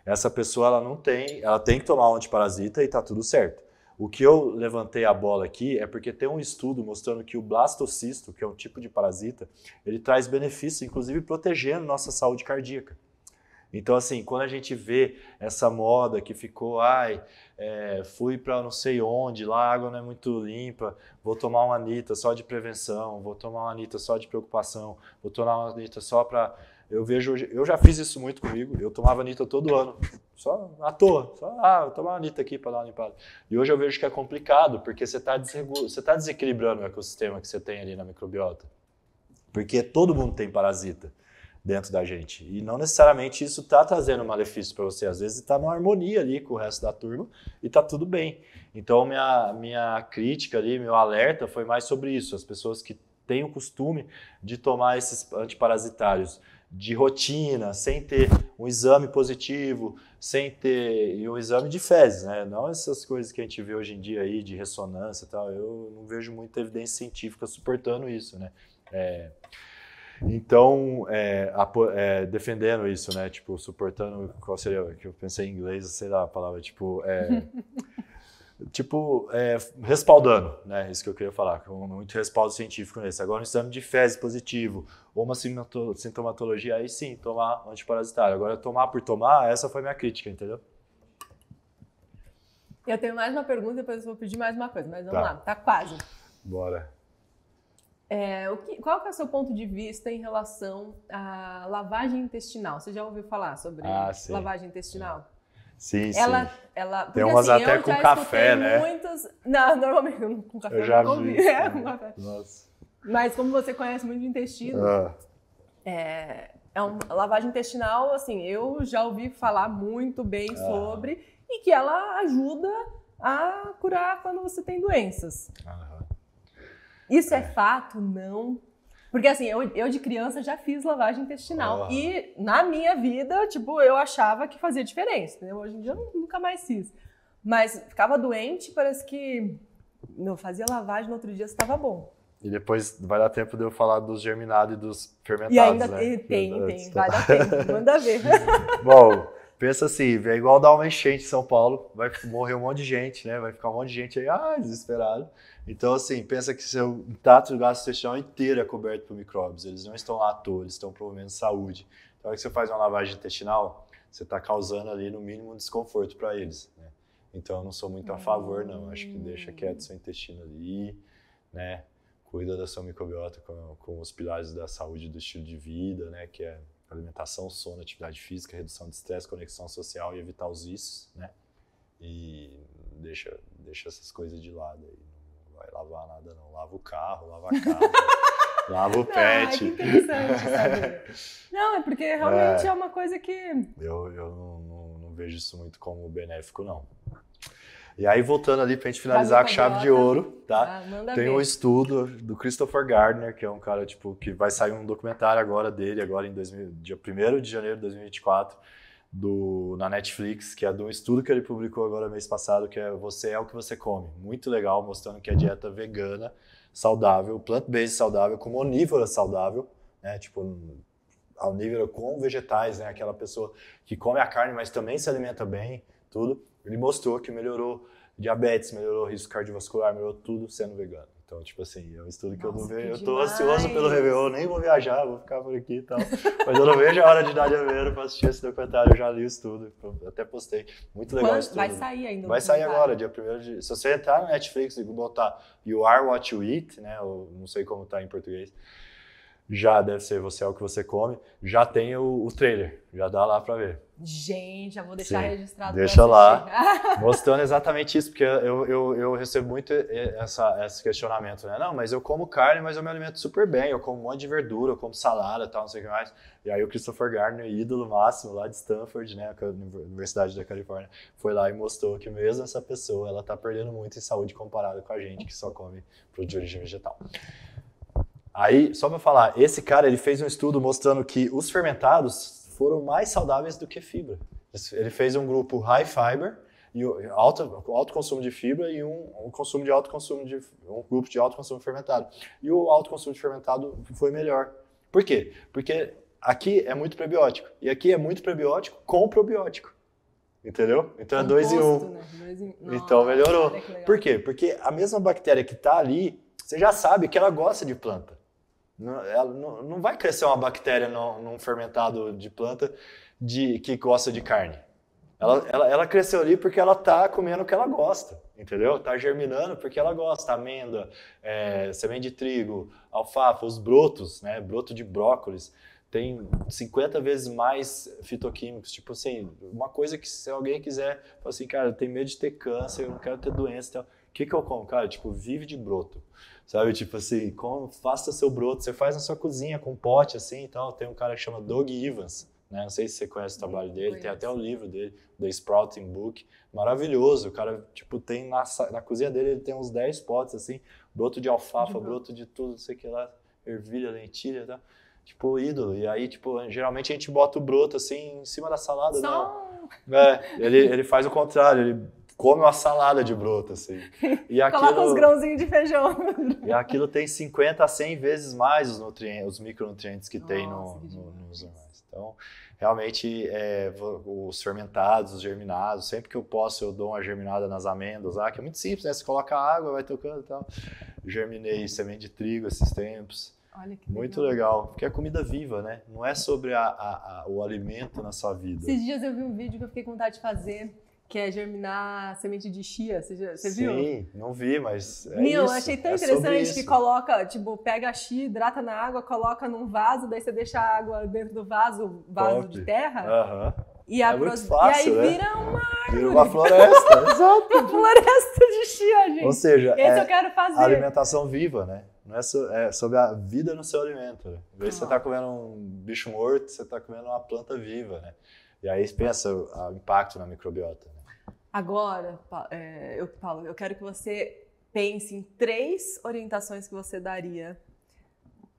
essa pessoa ela não tem, ela tem que tomar um antiparasita e está tudo certo. O que eu levantei a bola aqui é porque tem um estudo mostrando que o blastocisto, que é um tipo de parasita, ele traz benefício, inclusive protegendo nossa saúde cardíaca. Então, assim, quando a gente vê essa moda que ficou, ai, é, fui para não sei onde, lá a água não é muito limpa, vou tomar uma Anitta só de prevenção, vou tomar uma Anitta só de preocupação, vou tomar uma Anitta só para eu vejo hoje, eu já fiz isso muito comigo, eu tomava Anitta todo ano, só à toa, só, ah, eu tomava Anitta aqui para dar uma limpada. E hoje eu vejo que é complicado, porque você está você tá desequilibrando o ecossistema que você tem ali na microbiota. Porque todo mundo tem parasita dentro da gente. E não necessariamente isso está trazendo malefício para você. Às vezes está numa harmonia ali com o resto da turma e está tudo bem. Então, minha, minha crítica ali, meu alerta foi mais sobre isso. As pessoas que têm o costume de tomar esses antiparasitários de rotina, sem ter um exame positivo, sem ter um exame de fezes, né? Não essas coisas que a gente vê hoje em dia aí de ressonância e tal. Eu não vejo muita evidência científica suportando isso, né? É, então, é, é, defendendo isso, né? Tipo, suportando, qual seria, que eu pensei em inglês, sei lá a palavra, tipo... É, tipo, é, respaldando, né? Isso que eu queria falar, com é muito respaldo científico nesse. Agora, um exame de fezes positivo, ou uma sintomatologia, aí sim, tomar antiparasitário. Agora, tomar por tomar, essa foi minha crítica, entendeu? Eu tenho mais uma pergunta, depois eu vou pedir mais uma coisa, mas vamos tá. lá, tá quase. Bora. É, que, qual que é o seu ponto de vista em relação à lavagem intestinal? Você já ouviu falar sobre ah, lavagem intestinal? É. Sim, ela, sim. Ela, porque, Tem umas assim, até com café, né? Não, normalmente com café eu já não vi. Né? é, Nossa. Mas como você conhece muito o intestino, ah. é, é uma lavagem intestinal, assim, eu já ouvi falar muito bem ah. sobre e que ela ajuda a curar quando você tem doenças. Ah. Isso é. é fato? Não. Porque assim, eu, eu de criança já fiz lavagem intestinal. E na minha vida, tipo, eu achava que fazia diferença. Entendeu? Hoje em dia eu nunca mais fiz. Mas ficava doente, parece que. Não, fazia lavagem no outro dia estava bom. E depois vai dar tempo de eu falar dos germinados e dos fermentados. E ainda né? tem, tem, tem, vai dar tempo, manda ver. Bom, Pensa assim, é igual dar uma enchente em São Paulo, vai morrer um monte de gente, né? Vai ficar um monte de gente aí, ah, desesperado. Então, assim, pensa que seu trato gastrointestinal inteiro é coberto por micróbios. Eles não estão lá à toa, eles estão promovendo saúde. Então, a hora que você faz uma lavagem intestinal, você está causando ali, no mínimo, um desconforto para eles, né? Então, eu não sou muito a hum. favor, não. Acho que deixa quieto seu intestino ali, né? Cuida da sua microbiota com, com os pilares da saúde do estilo de vida, né? Que é alimentação, sono, atividade física, redução de estresse, conexão social e evitar os vícios, né? E deixa, deixa essas coisas de lado aí. Não vai lavar nada, não. Lava o carro, lava a casa. lava o pet. que interessante não, é porque realmente é, é uma coisa que. Eu, eu não, não, não vejo isso muito como benéfico, não. E aí, voltando ali para a gente finalizar com chave de né? ouro, tá? Ah, tem ver. um estudo do Christopher Gardner, que é um cara, tipo, que vai sair um documentário agora dele, agora em 2000, dia 1 de janeiro de 2024, do, na Netflix, que é de um estudo que ele publicou agora mês passado, que é Você é o que você come. Muito legal, mostrando que a dieta vegana, saudável, plant-based saudável, como onívora saudável, né? Tipo, ao nível com vegetais, né? Aquela pessoa que come a carne, mas também se alimenta bem, tudo. Ele mostrou que melhorou diabetes, melhorou risco cardiovascular, melhorou tudo sendo vegano. Então, tipo assim, é um estudo que Nossa, eu não vejo. Eu tô ansioso pelo Réveillon, nem vou viajar, vou ficar por aqui e tal. Mas eu não vejo a hora de dar dinheiro pra assistir esse documentário. Eu já li o estudo, até postei. Muito legal Quando? o estudo. Vai sair ainda. Vai sair agora, dia 1 de. Se você entrar no Netflix e botar You Are What You Eat, né? Ou não sei como tá em português já deve ser Você é o que você come, já tem o, o trailer, já dá lá para ver. Gente, já vou deixar Sim, registrado. Deixa lá, mostrando exatamente isso, porque eu, eu, eu recebo muito essa, esse questionamento, né? Não, mas eu como carne, mas eu me alimento super bem, eu como um monte de verdura, eu como salada e tal, não sei o que mais. E aí o Christopher Gardner, ídolo máximo lá de Stanford, né, é Universidade da Califórnia, foi lá e mostrou que mesmo essa pessoa, ela tá perdendo muito em saúde comparada com a gente que só come produto de origem vegetal. Aí, só para falar, esse cara ele fez um estudo mostrando que os fermentados foram mais saudáveis do que fibra. Ele fez um grupo high fiber e alto, alto consumo de fibra e um, um, consumo de alto consumo de um grupo de alto consumo de fermentado. E o alto consumo de fermentado foi melhor. Por quê? Porque aqui é muito prebiótico e aqui é muito prebiótico com probiótico. Entendeu? Então é 2 e 1. Um. Né? então melhorou. Por quê? Porque a mesma bactéria que está ali, você já sabe que ela gosta de planta. Não, ela não, não vai crescer uma bactéria no, num fermentado de planta de, que gosta de carne. Ela, ela, ela cresceu ali porque ela está comendo o que ela gosta, entendeu? Está germinando porque ela gosta. Amêndoa, é, semente de trigo, alfafa, os brotos, né? Broto de brócolis tem 50 vezes mais fitoquímicos. Tipo assim, uma coisa que se alguém quiser, assim, cara, eu tenho medo de ter câncer, eu não quero ter doença tal. O que, que eu como? Cara, tipo, vive de broto. Sabe, tipo assim, como, faça seu broto, você faz na sua cozinha com um pote assim e tal. Tem um cara que chama Doug Evans, né? Não sei se você conhece o trabalho dele, tem até o livro dele, The Sprouting Book, maravilhoso. O cara, tipo, tem na, na cozinha dele, ele tem uns 10 potes assim, broto de alfafa, uhum. broto de tudo, não sei o que lá, ervilha, lentilha e tá? tal tipo, ídolo. E aí, tipo, geralmente a gente bota o broto assim em cima da salada, Só... né? É, ele, ele faz o contrário, ele come uma salada de broto, assim. E aquilo, Coloca uns grãozinhos de feijão. e aquilo tem 50 a 100 vezes mais os, nutrientes, os micronutrientes que Nossa, tem no, que nos animais. Então, realmente, é, os fermentados, os germinados, sempre que eu posso eu dou uma germinada nas amêndoas lá, que é muito simples, né? Você coloca água, vai tocando e tal. Germinei semente de trigo esses tempos. que Muito legal, porque é comida viva, né? Não é sobre a, a, a, o alimento na sua vida. Esses dias eu vi um vídeo que eu fiquei com vontade de fazer, que é germinar semente de chia. Você, já, você Sim, viu? Sim, não vi, mas. É Meu, isso, eu achei tão é interessante que coloca, tipo, pega a chia, hidrata na água, coloca num vaso, daí você deixa a água dentro do vaso, vaso Top. de terra. Uhum. E, é fácil, e aí né? vira uma árvore. Vira uma floresta, exato. Uma floresta de chia, gente. Ou seja, Esse é eu quero fazer. alimentação viva, né? Não é, so... é sobre a vida no seu alimento. Né? Em vez ah. você está tá comendo um bicho morto, você está comendo uma planta viva, né? E aí pensa o impacto na microbiota. Né? Agora, é, eu, Paulo, eu quero que você pense em três orientações que você daria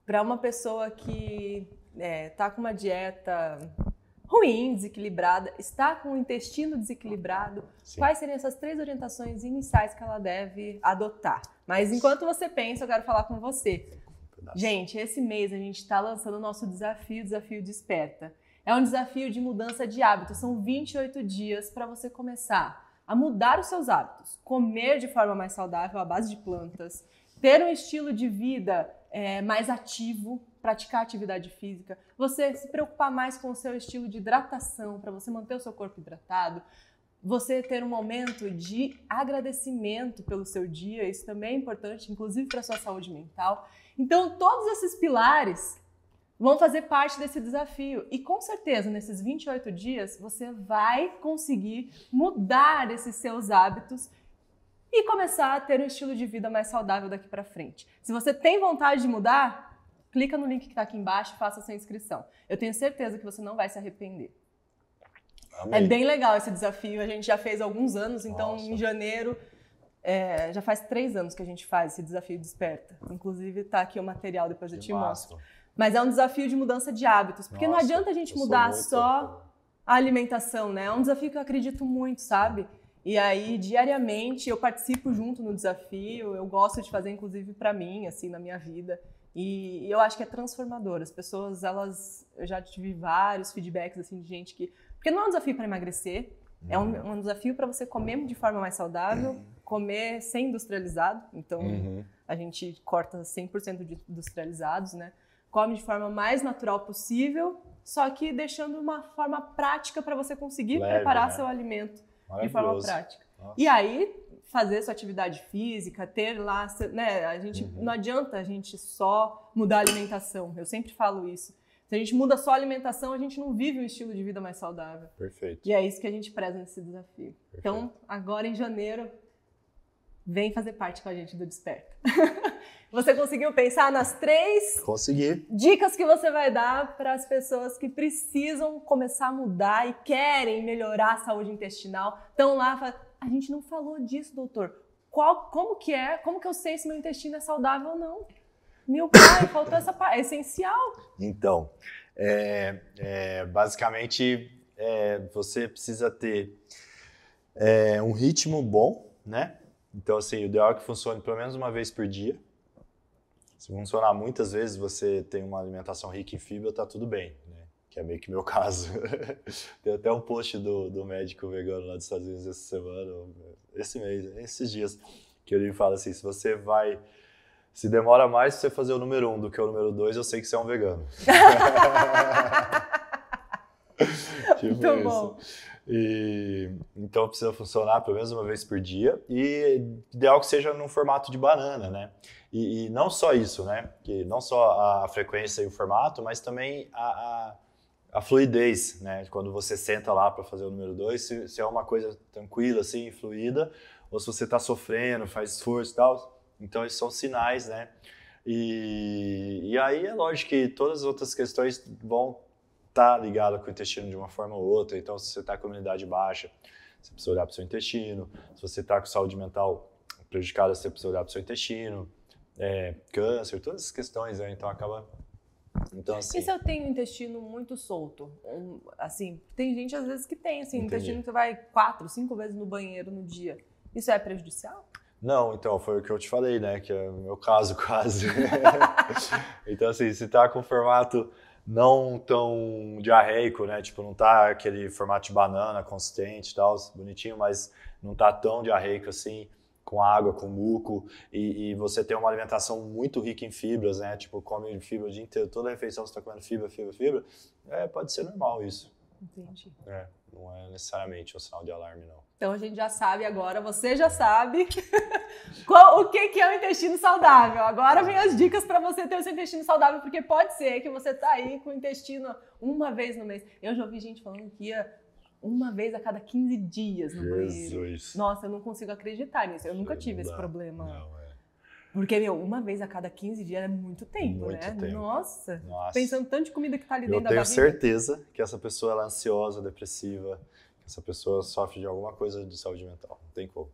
para uma pessoa que está né, é, com uma dieta ruim, desequilibrada, está com o intestino desequilibrado. Sim. Quais seriam essas três orientações iniciais que ela deve adotar? Mas enquanto você pensa, eu quero falar com você. Gente, esse mês a gente está lançando o nosso desafio, desafio desperta. É um desafio de mudança de hábitos. São 28 dias para você começar a mudar os seus hábitos, comer de forma mais saudável à base de plantas, ter um estilo de vida é, mais ativo, praticar atividade física, você se preocupar mais com o seu estilo de hidratação para você manter o seu corpo hidratado, você ter um momento de agradecimento pelo seu dia, isso também é importante, inclusive para a sua saúde mental. Então, todos esses pilares vão fazer parte desse desafio. E com certeza, nesses 28 dias, você vai conseguir mudar esses seus hábitos e começar a ter um estilo de vida mais saudável daqui para frente. Se você tem vontade de mudar, clica no link que está aqui embaixo e faça sua inscrição. Eu tenho certeza que você não vai se arrepender. Amei. É bem legal esse desafio. A gente já fez alguns anos, então Nossa. em janeiro é, já faz três anos que a gente faz esse desafio desperta. Inclusive está aqui o material depois que eu te massa. mostro. Mas é um desafio de mudança de hábitos, porque Nossa, não adianta a gente mudar só a alimentação, né? É um desafio que eu acredito muito, sabe? E aí, diariamente, eu participo junto no desafio, eu gosto de fazer, inclusive, para mim, assim, na minha vida. E, eu acho que é transformador. As pessoas, elas. Eu já tive vários feedbacks, assim, de gente que. Porque não é um desafio para emagrecer, é um, uhum. um desafio para você comer de forma mais saudável, comer sem industrializado. Então, uhum. a gente corta 100% de industrializados, né? come de forma mais natural possível, só que deixando uma forma prática para você conseguir Leve, preparar né? seu alimento de forma prática. Nossa. E aí fazer sua atividade física, ter lá, né, a gente uhum. não adianta a gente só mudar a alimentação. Eu sempre falo isso. Se a gente muda só a alimentação, a gente não vive um estilo de vida mais saudável. Perfeito. E é isso que a gente preza nesse desafio. Então, Perfeito. Então, agora em janeiro, vem fazer parte com a gente do Desperta. você conseguiu pensar nas três Consegui. dicas que você vai dar para as pessoas que precisam começar a mudar e querem melhorar a saúde intestinal? Estão lá, fala, a gente não falou disso, doutor. Qual, como que é? Como que eu sei se meu intestino é saudável ou não? Meu pai, faltou essa parte, é essencial. Então, é, é, basicamente, é, você precisa ter é, um ritmo bom, né? Então, assim, o ideal é que funcione pelo menos uma vez por dia. Se funcionar muitas vezes, você tem uma alimentação rica em fibra, tá tudo bem, né? Que é meio que meu caso. tem até um post do, do médico vegano lá dos Estados Unidos essa semana, esse mês, esses dias, que ele fala assim, se você vai... Se demora mais pra você fazer o número um do que o número dois, eu sei que você é um vegano. tipo Muito isso. bom. E, então precisa funcionar pelo menos uma vez por dia e ideal que seja num formato de banana, né? E, e não só isso, né? Que não só a frequência e o formato, mas também a, a, a fluidez, né? Quando você senta lá para fazer o número 2, se, se, é uma coisa tranquila, assim, fluida, ou se você está sofrendo, faz esforço e tal. Então, esses são sinais, né? E, e aí é lógico que todas as outras questões vão está ligado com o intestino de uma forma ou outra. Então, se você está com imunidade baixa, você precisa olhar para o seu intestino. Se você está com saúde mental prejudicada, você precisa olhar para o seu intestino. É, câncer, todas essas questões, né? então acaba então, assim, e se eu tenho o intestino muito solto? Um, assim, tem gente às vezes que tem, assim, entendi. intestino que vai quatro, cinco vezes no banheiro no dia. Isso é prejudicial? Não, então, foi o que eu te falei, né? Que é o meu caso quase. então, assim, se tá com formato não tão diarreico, né? Tipo, não tá aquele formato de banana consistente e tal, bonitinho, mas não tá tão diarreico assim, com água, com muco. E, e, você tem uma alimentação muito rica em fibras, né? Tipo, come fibra o dia inteiro, toda refeição você tá comendo fibra, fibra, fibra. É, pode ser normal isso. Entendi. É, não é necessariamente um sinal de alarme, não. Então a gente já sabe agora, você já sabe qual, o que, que é o intestino saudável. Agora vem as dicas para você ter o seu intestino saudável, porque pode ser que você tá aí com o intestino uma vez no mês. Eu já ouvi gente falando que ia uma vez a cada 15 dias no Jesus. banheiro. Nossa, eu não consigo acreditar nisso. Eu nunca tive não, esse problema. Não, é porque, meu, uma vez a cada 15 dias é muito tempo, muito né? Tempo. Nossa, Nossa, pensando tanto de comida que tá ali dentro da barriga. Eu tenho certeza que essa pessoa é ansiosa, depressiva, que essa pessoa sofre de alguma coisa de saúde mental. Não tem como.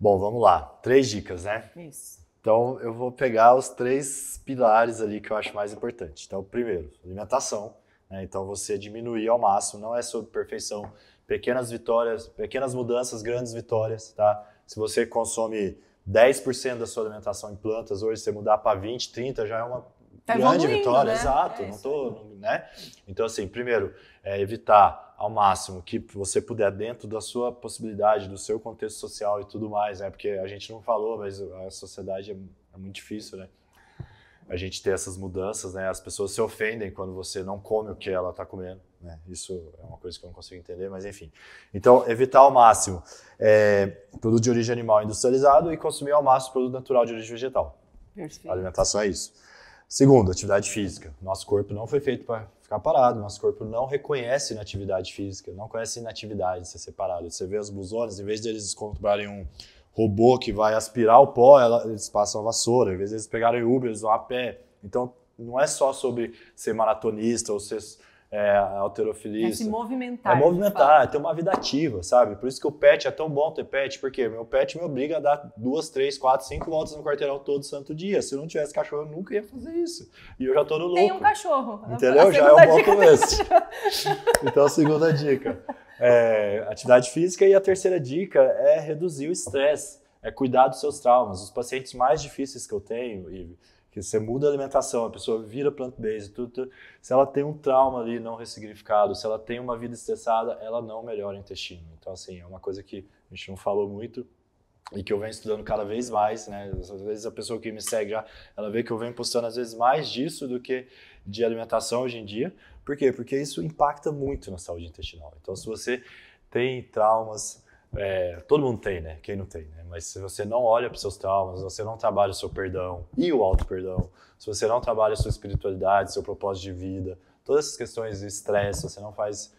Bom, vamos lá. Três dicas, né? Isso. Então, eu vou pegar os três pilares ali que eu acho mais importante. Então, primeiro, alimentação. Né? Então, você diminuir ao máximo, não é sobre perfeição. Pequenas vitórias, pequenas mudanças, grandes vitórias, tá? Se você consome 10% da sua alimentação em plantas, hoje você mudar para 20, 30 já é uma tá grande vitória, né? exato, é não tô, né? Então assim, primeiro, é evitar ao máximo que você puder dentro da sua possibilidade, do seu contexto social e tudo mais, né? Porque a gente não falou, mas a sociedade é, é muito difícil, né? A gente ter essas mudanças, né? As pessoas se ofendem quando você não come o que ela está comendo. Né? Isso é uma coisa que eu não consigo entender, mas enfim. Então, evitar ao máximo é, produto de origem animal industrializado e consumir ao máximo produto natural de origem vegetal. Perfeito. A alimentação é isso. Segundo, atividade física. Nosso corpo não foi feito para ficar parado, nosso corpo não reconhece inatividade física, não conhece inatividade de ser separado. Você vê as blusões, em vez de eles comprarem um robô que vai aspirar o pó, ela, eles passam a vassoura, em vez de eles pegarem Uber, eles vão a pé. Então, não é só sobre ser maratonista ou ser é, alterofilia. É se movimentar. É movimentar, é ter uma vida ativa, sabe? Por isso que o pet é tão bom ter pet, porque meu pet me obriga a dar duas, três, quatro, cinco voltas no quarteirão todo santo dia. Se eu não tivesse cachorro, eu nunca ia fazer isso. E eu já tô no louco Tem um cachorro. Entendeu? Já é um bom começo. então, a segunda dica. É, atividade física e a terceira dica é reduzir o estresse, é cuidar dos seus traumas. Os pacientes mais difíceis que eu tenho, e que você muda a alimentação, a pessoa vira plant-based, tudo, tudo, se ela tem um trauma ali não ressignificado, se ela tem uma vida estressada, ela não melhora o intestino. Então, assim, é uma coisa que a gente não falou muito e que eu venho estudando cada vez mais, né? Às vezes a pessoa que me segue já, ela vê que eu venho postando às vezes mais disso do que de alimentação hoje em dia. Por quê? Porque isso impacta muito na saúde intestinal. Então, se você tem traumas, é, todo mundo tem, né? Quem não tem, né? Mas se você não olha para os seus traumas, se você não trabalha o seu perdão e o auto-perdão, se você não trabalha a sua espiritualidade, seu propósito de vida, todas essas questões de estresse, você não faz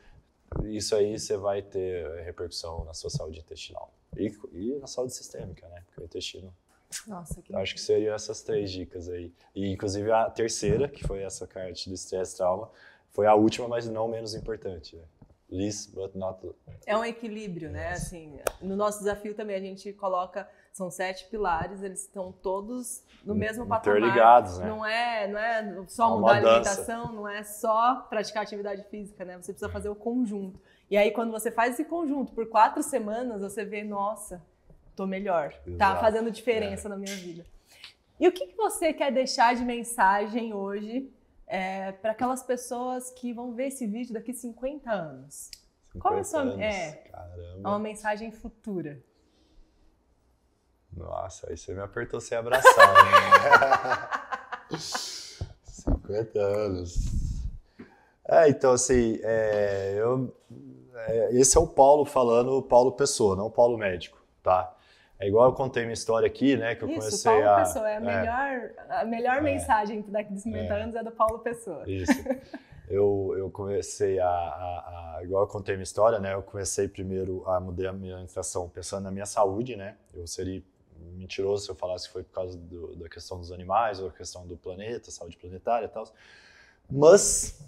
isso aí, você vai ter repercussão na sua saúde intestinal e, e na saúde sistêmica, né? Porque o intestino. Nossa, que Acho que seriam essas três dicas aí. E, inclusive, a terceira, que foi essa carta do estresse trauma, foi a última, mas não menos importante. Né? least but not. É um equilíbrio, né? Assim, no nosso desafio também a gente coloca são sete pilares, eles estão todos no mesmo patamar. Interligados, né? Não é, não é só é mudar a alimentação, não é só praticar atividade física, né? Você precisa fazer o conjunto. E aí quando você faz esse conjunto por quatro semanas, você vê, nossa, tô melhor, tá Exato. tá fazendo diferença é. na minha vida. E o que, que você quer deixar de mensagem hoje é, para aquelas pessoas que vão ver esse vídeo daqui 50 anos? 50 Qual é a sua é, Caramba. É uma mensagem futura? Nossa, aí você me apertou sem abraçar. Né? 50 anos. É, então assim, é, eu, é, esse é o Paulo falando, o Paulo Pessoa, não o Paulo médico, tá? É igual eu contei minha história aqui, né? Que eu isso, comecei Paulo a. Pessoa, é a é. melhor, a melhor é. mensagem daqui dos 50 é. anos é do Paulo Pessoa. Isso. eu, eu comecei a, a, a, igual eu contei minha história, né? Eu comecei primeiro a mudar a minha alimentação pensando na minha saúde, né? Eu seria mentiroso se eu falasse que foi por causa do, da questão dos animais ou a questão do planeta, saúde planetária e tal. Mas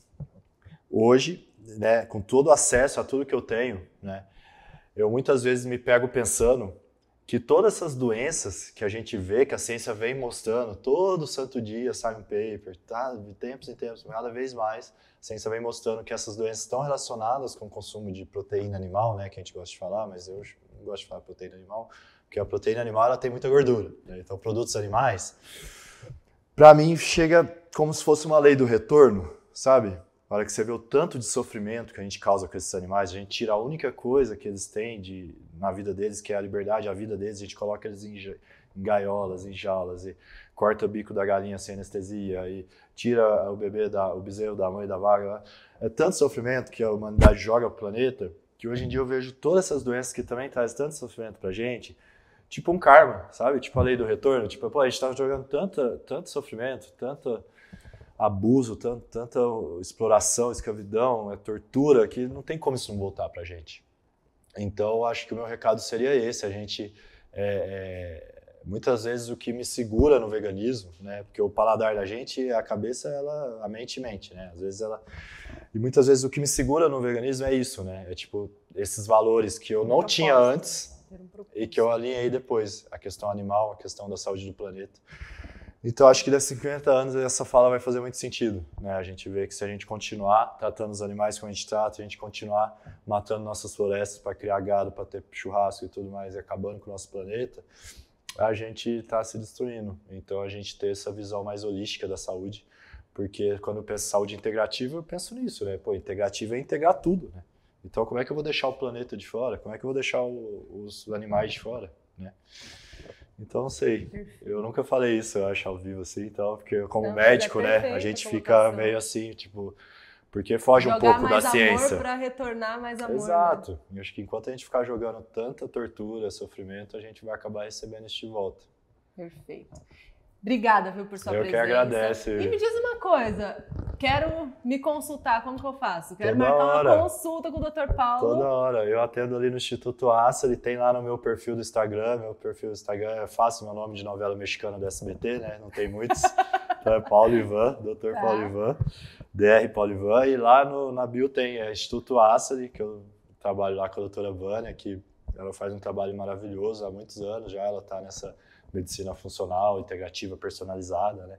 hoje, né, com todo o acesso a tudo que eu tenho, né, eu muitas vezes me pego pensando que todas essas doenças que a gente vê, que a ciência vem mostrando todo santo dia, sai um paper, tá, de tempos em tempos, cada vez mais, a ciência vem mostrando que essas doenças estão relacionadas com o consumo de proteína animal, né, que a gente gosta de falar, mas eu não gosto de falar proteína animal, porque a proteína animal ela tem muita gordura, né? então produtos animais, para mim chega como se fosse uma lei do retorno, sabe? Na hora que você vê o tanto de sofrimento que a gente causa com esses animais, a gente tira a única coisa que eles têm de, na vida deles, que é a liberdade, a vida deles, a gente coloca eles em, em gaiolas, em jaulas, e corta o bico da galinha sem anestesia, e tira o bebê, da, o bezerro da mãe da vaga. É tanto sofrimento que a humanidade joga pro planeta, que hoje em dia eu vejo todas essas doenças que também trazem tanto sofrimento pra gente, tipo um karma, sabe? Tipo a lei do retorno, tipo, pô, a gente tava tá jogando tanto, tanto sofrimento, tanta abuso, tanto, tanta exploração, escravidão, é tortura, que não tem como isso não voltar para a gente. Então, acho que o meu recado seria esse: a gente. É, é, muitas vezes o que me segura no veganismo, né? Porque o paladar da gente, a cabeça, ela, a mente mente, né? Às vezes ela e muitas vezes o que me segura no veganismo é isso, né? É tipo esses valores que eu não tinha antes e que eu alinhei depois, a questão animal, a questão da saúde do planeta. Então, acho que a 50 anos essa fala vai fazer muito sentido. Né? A gente vê que se a gente continuar tratando os animais como a gente trata, se a gente continuar matando nossas florestas para criar gado, para ter churrasco e tudo mais, e acabando com o nosso planeta, a gente está se destruindo. Então, a gente ter essa visão mais holística da saúde, porque quando eu penso em saúde integrativa, eu penso nisso, né? Pô, integrativa é integrar tudo, né? Então, como é que eu vou deixar o planeta de fora? Como é que eu vou deixar o, os animais de fora, né? Então, não sei. Eu nunca falei isso, eu acho, ao vivo, assim, então, porque como não, é médico, é né, a gente fica meio assim, tipo, porque foge jogar um pouco mais da amor ciência. para retornar mais amor. Né? Exato. Né? Eu acho que enquanto a gente ficar jogando tanta tortura, sofrimento, a gente vai acabar recebendo isso de volta. Perfeito. Obrigada, viu, por sua eu presença. Eu que agradeço. E me diz uma coisa, quero me consultar, como que eu faço? Quero Toda marcar hora. uma consulta com o Dr. Paulo. Toda hora. Eu atendo ali no Instituto Aço, ele tem lá no meu perfil do Instagram. Meu perfil do Instagram é fácil, meu nome de novela mexicana do SBT, né? Não tem muitos. então é Paulo Ivan, Dr. Tá. Paulo Ivan, Dr. Paulo Ivan. E lá no, na bio tem é, Instituto Açari, que eu trabalho lá com a doutora Vânia, que ela faz um trabalho maravilhoso há muitos anos já. Ela está nessa medicina funcional, integrativa, personalizada, né?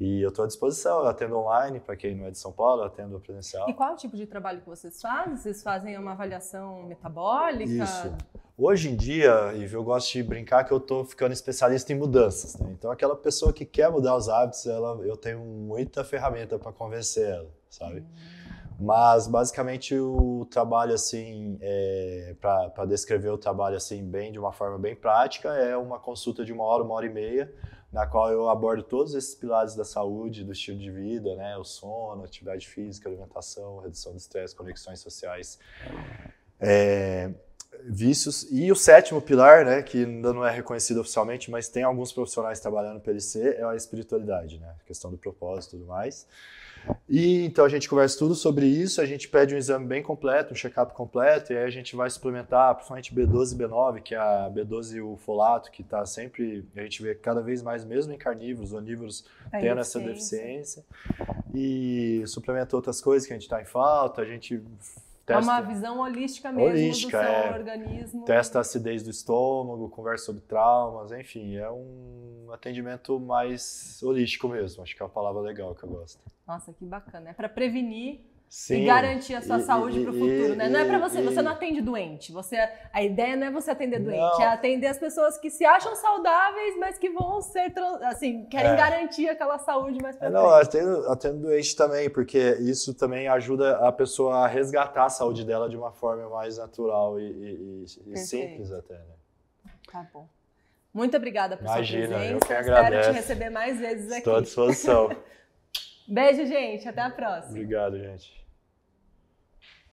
E eu estou à disposição, eu atendo online, para quem não é de São Paulo, eu atendo presencial. E qual é o tipo de trabalho que vocês fazem? Vocês fazem uma avaliação metabólica? Isso. Hoje em dia, e eu gosto de brincar que eu estou ficando especialista em mudanças. Né? Então, aquela pessoa que quer mudar os hábitos, ela, eu tenho muita ferramenta para convencer ela, sabe? Hum. Mas, basicamente, o trabalho, assim, é, para descrever o trabalho, assim, bem, de uma forma bem prática, é uma consulta de uma hora, uma hora e meia, na qual eu abordo todos esses pilares da saúde, do estilo de vida, né, o sono, atividade física, alimentação, redução do estresse, conexões sociais, é, vícios. E o sétimo pilar, né, que ainda não é reconhecido oficialmente, mas tem alguns profissionais trabalhando para ele ser, é a espiritualidade, né, a questão do propósito e tudo mais. E então a gente conversa tudo sobre isso, a gente pede um exame bem completo, um check-up completo, e aí a gente vai suplementar principalmente B12 e B9, que é a B12 o folato, que está sempre, a gente vê cada vez mais mesmo em carnívoros, onívoros a é tendo essa deficiência. E suplementa outras coisas que a gente está em falta, a gente é uma visão holística mesmo holística, do seu é. organismo. Testa a acidez do estômago, conversa sobre traumas, enfim, é um atendimento mais holístico mesmo. Acho que é uma palavra legal que eu gosto. Nossa, que bacana. É para prevenir Sim, e garantir a sua e, saúde para o futuro, né? e, né? Não é para você, e, você não atende doente. Você, a ideia não é você atender doente, não. é atender as pessoas que se acham saudáveis, mas que vão ser, assim, querem é. garantir aquela saúde mais para é, Não, atendo, atendo doente também, porque isso também ajuda a pessoa a resgatar a saúde dela de uma forma mais natural e, simples até, né? Tá bom. Muito obrigada por Imagina, sua presença. Eu que agradeço. Espero te receber mais vezes aqui. Estou à disposição. Beijo, gente. Até a próxima. Obrigado, gente.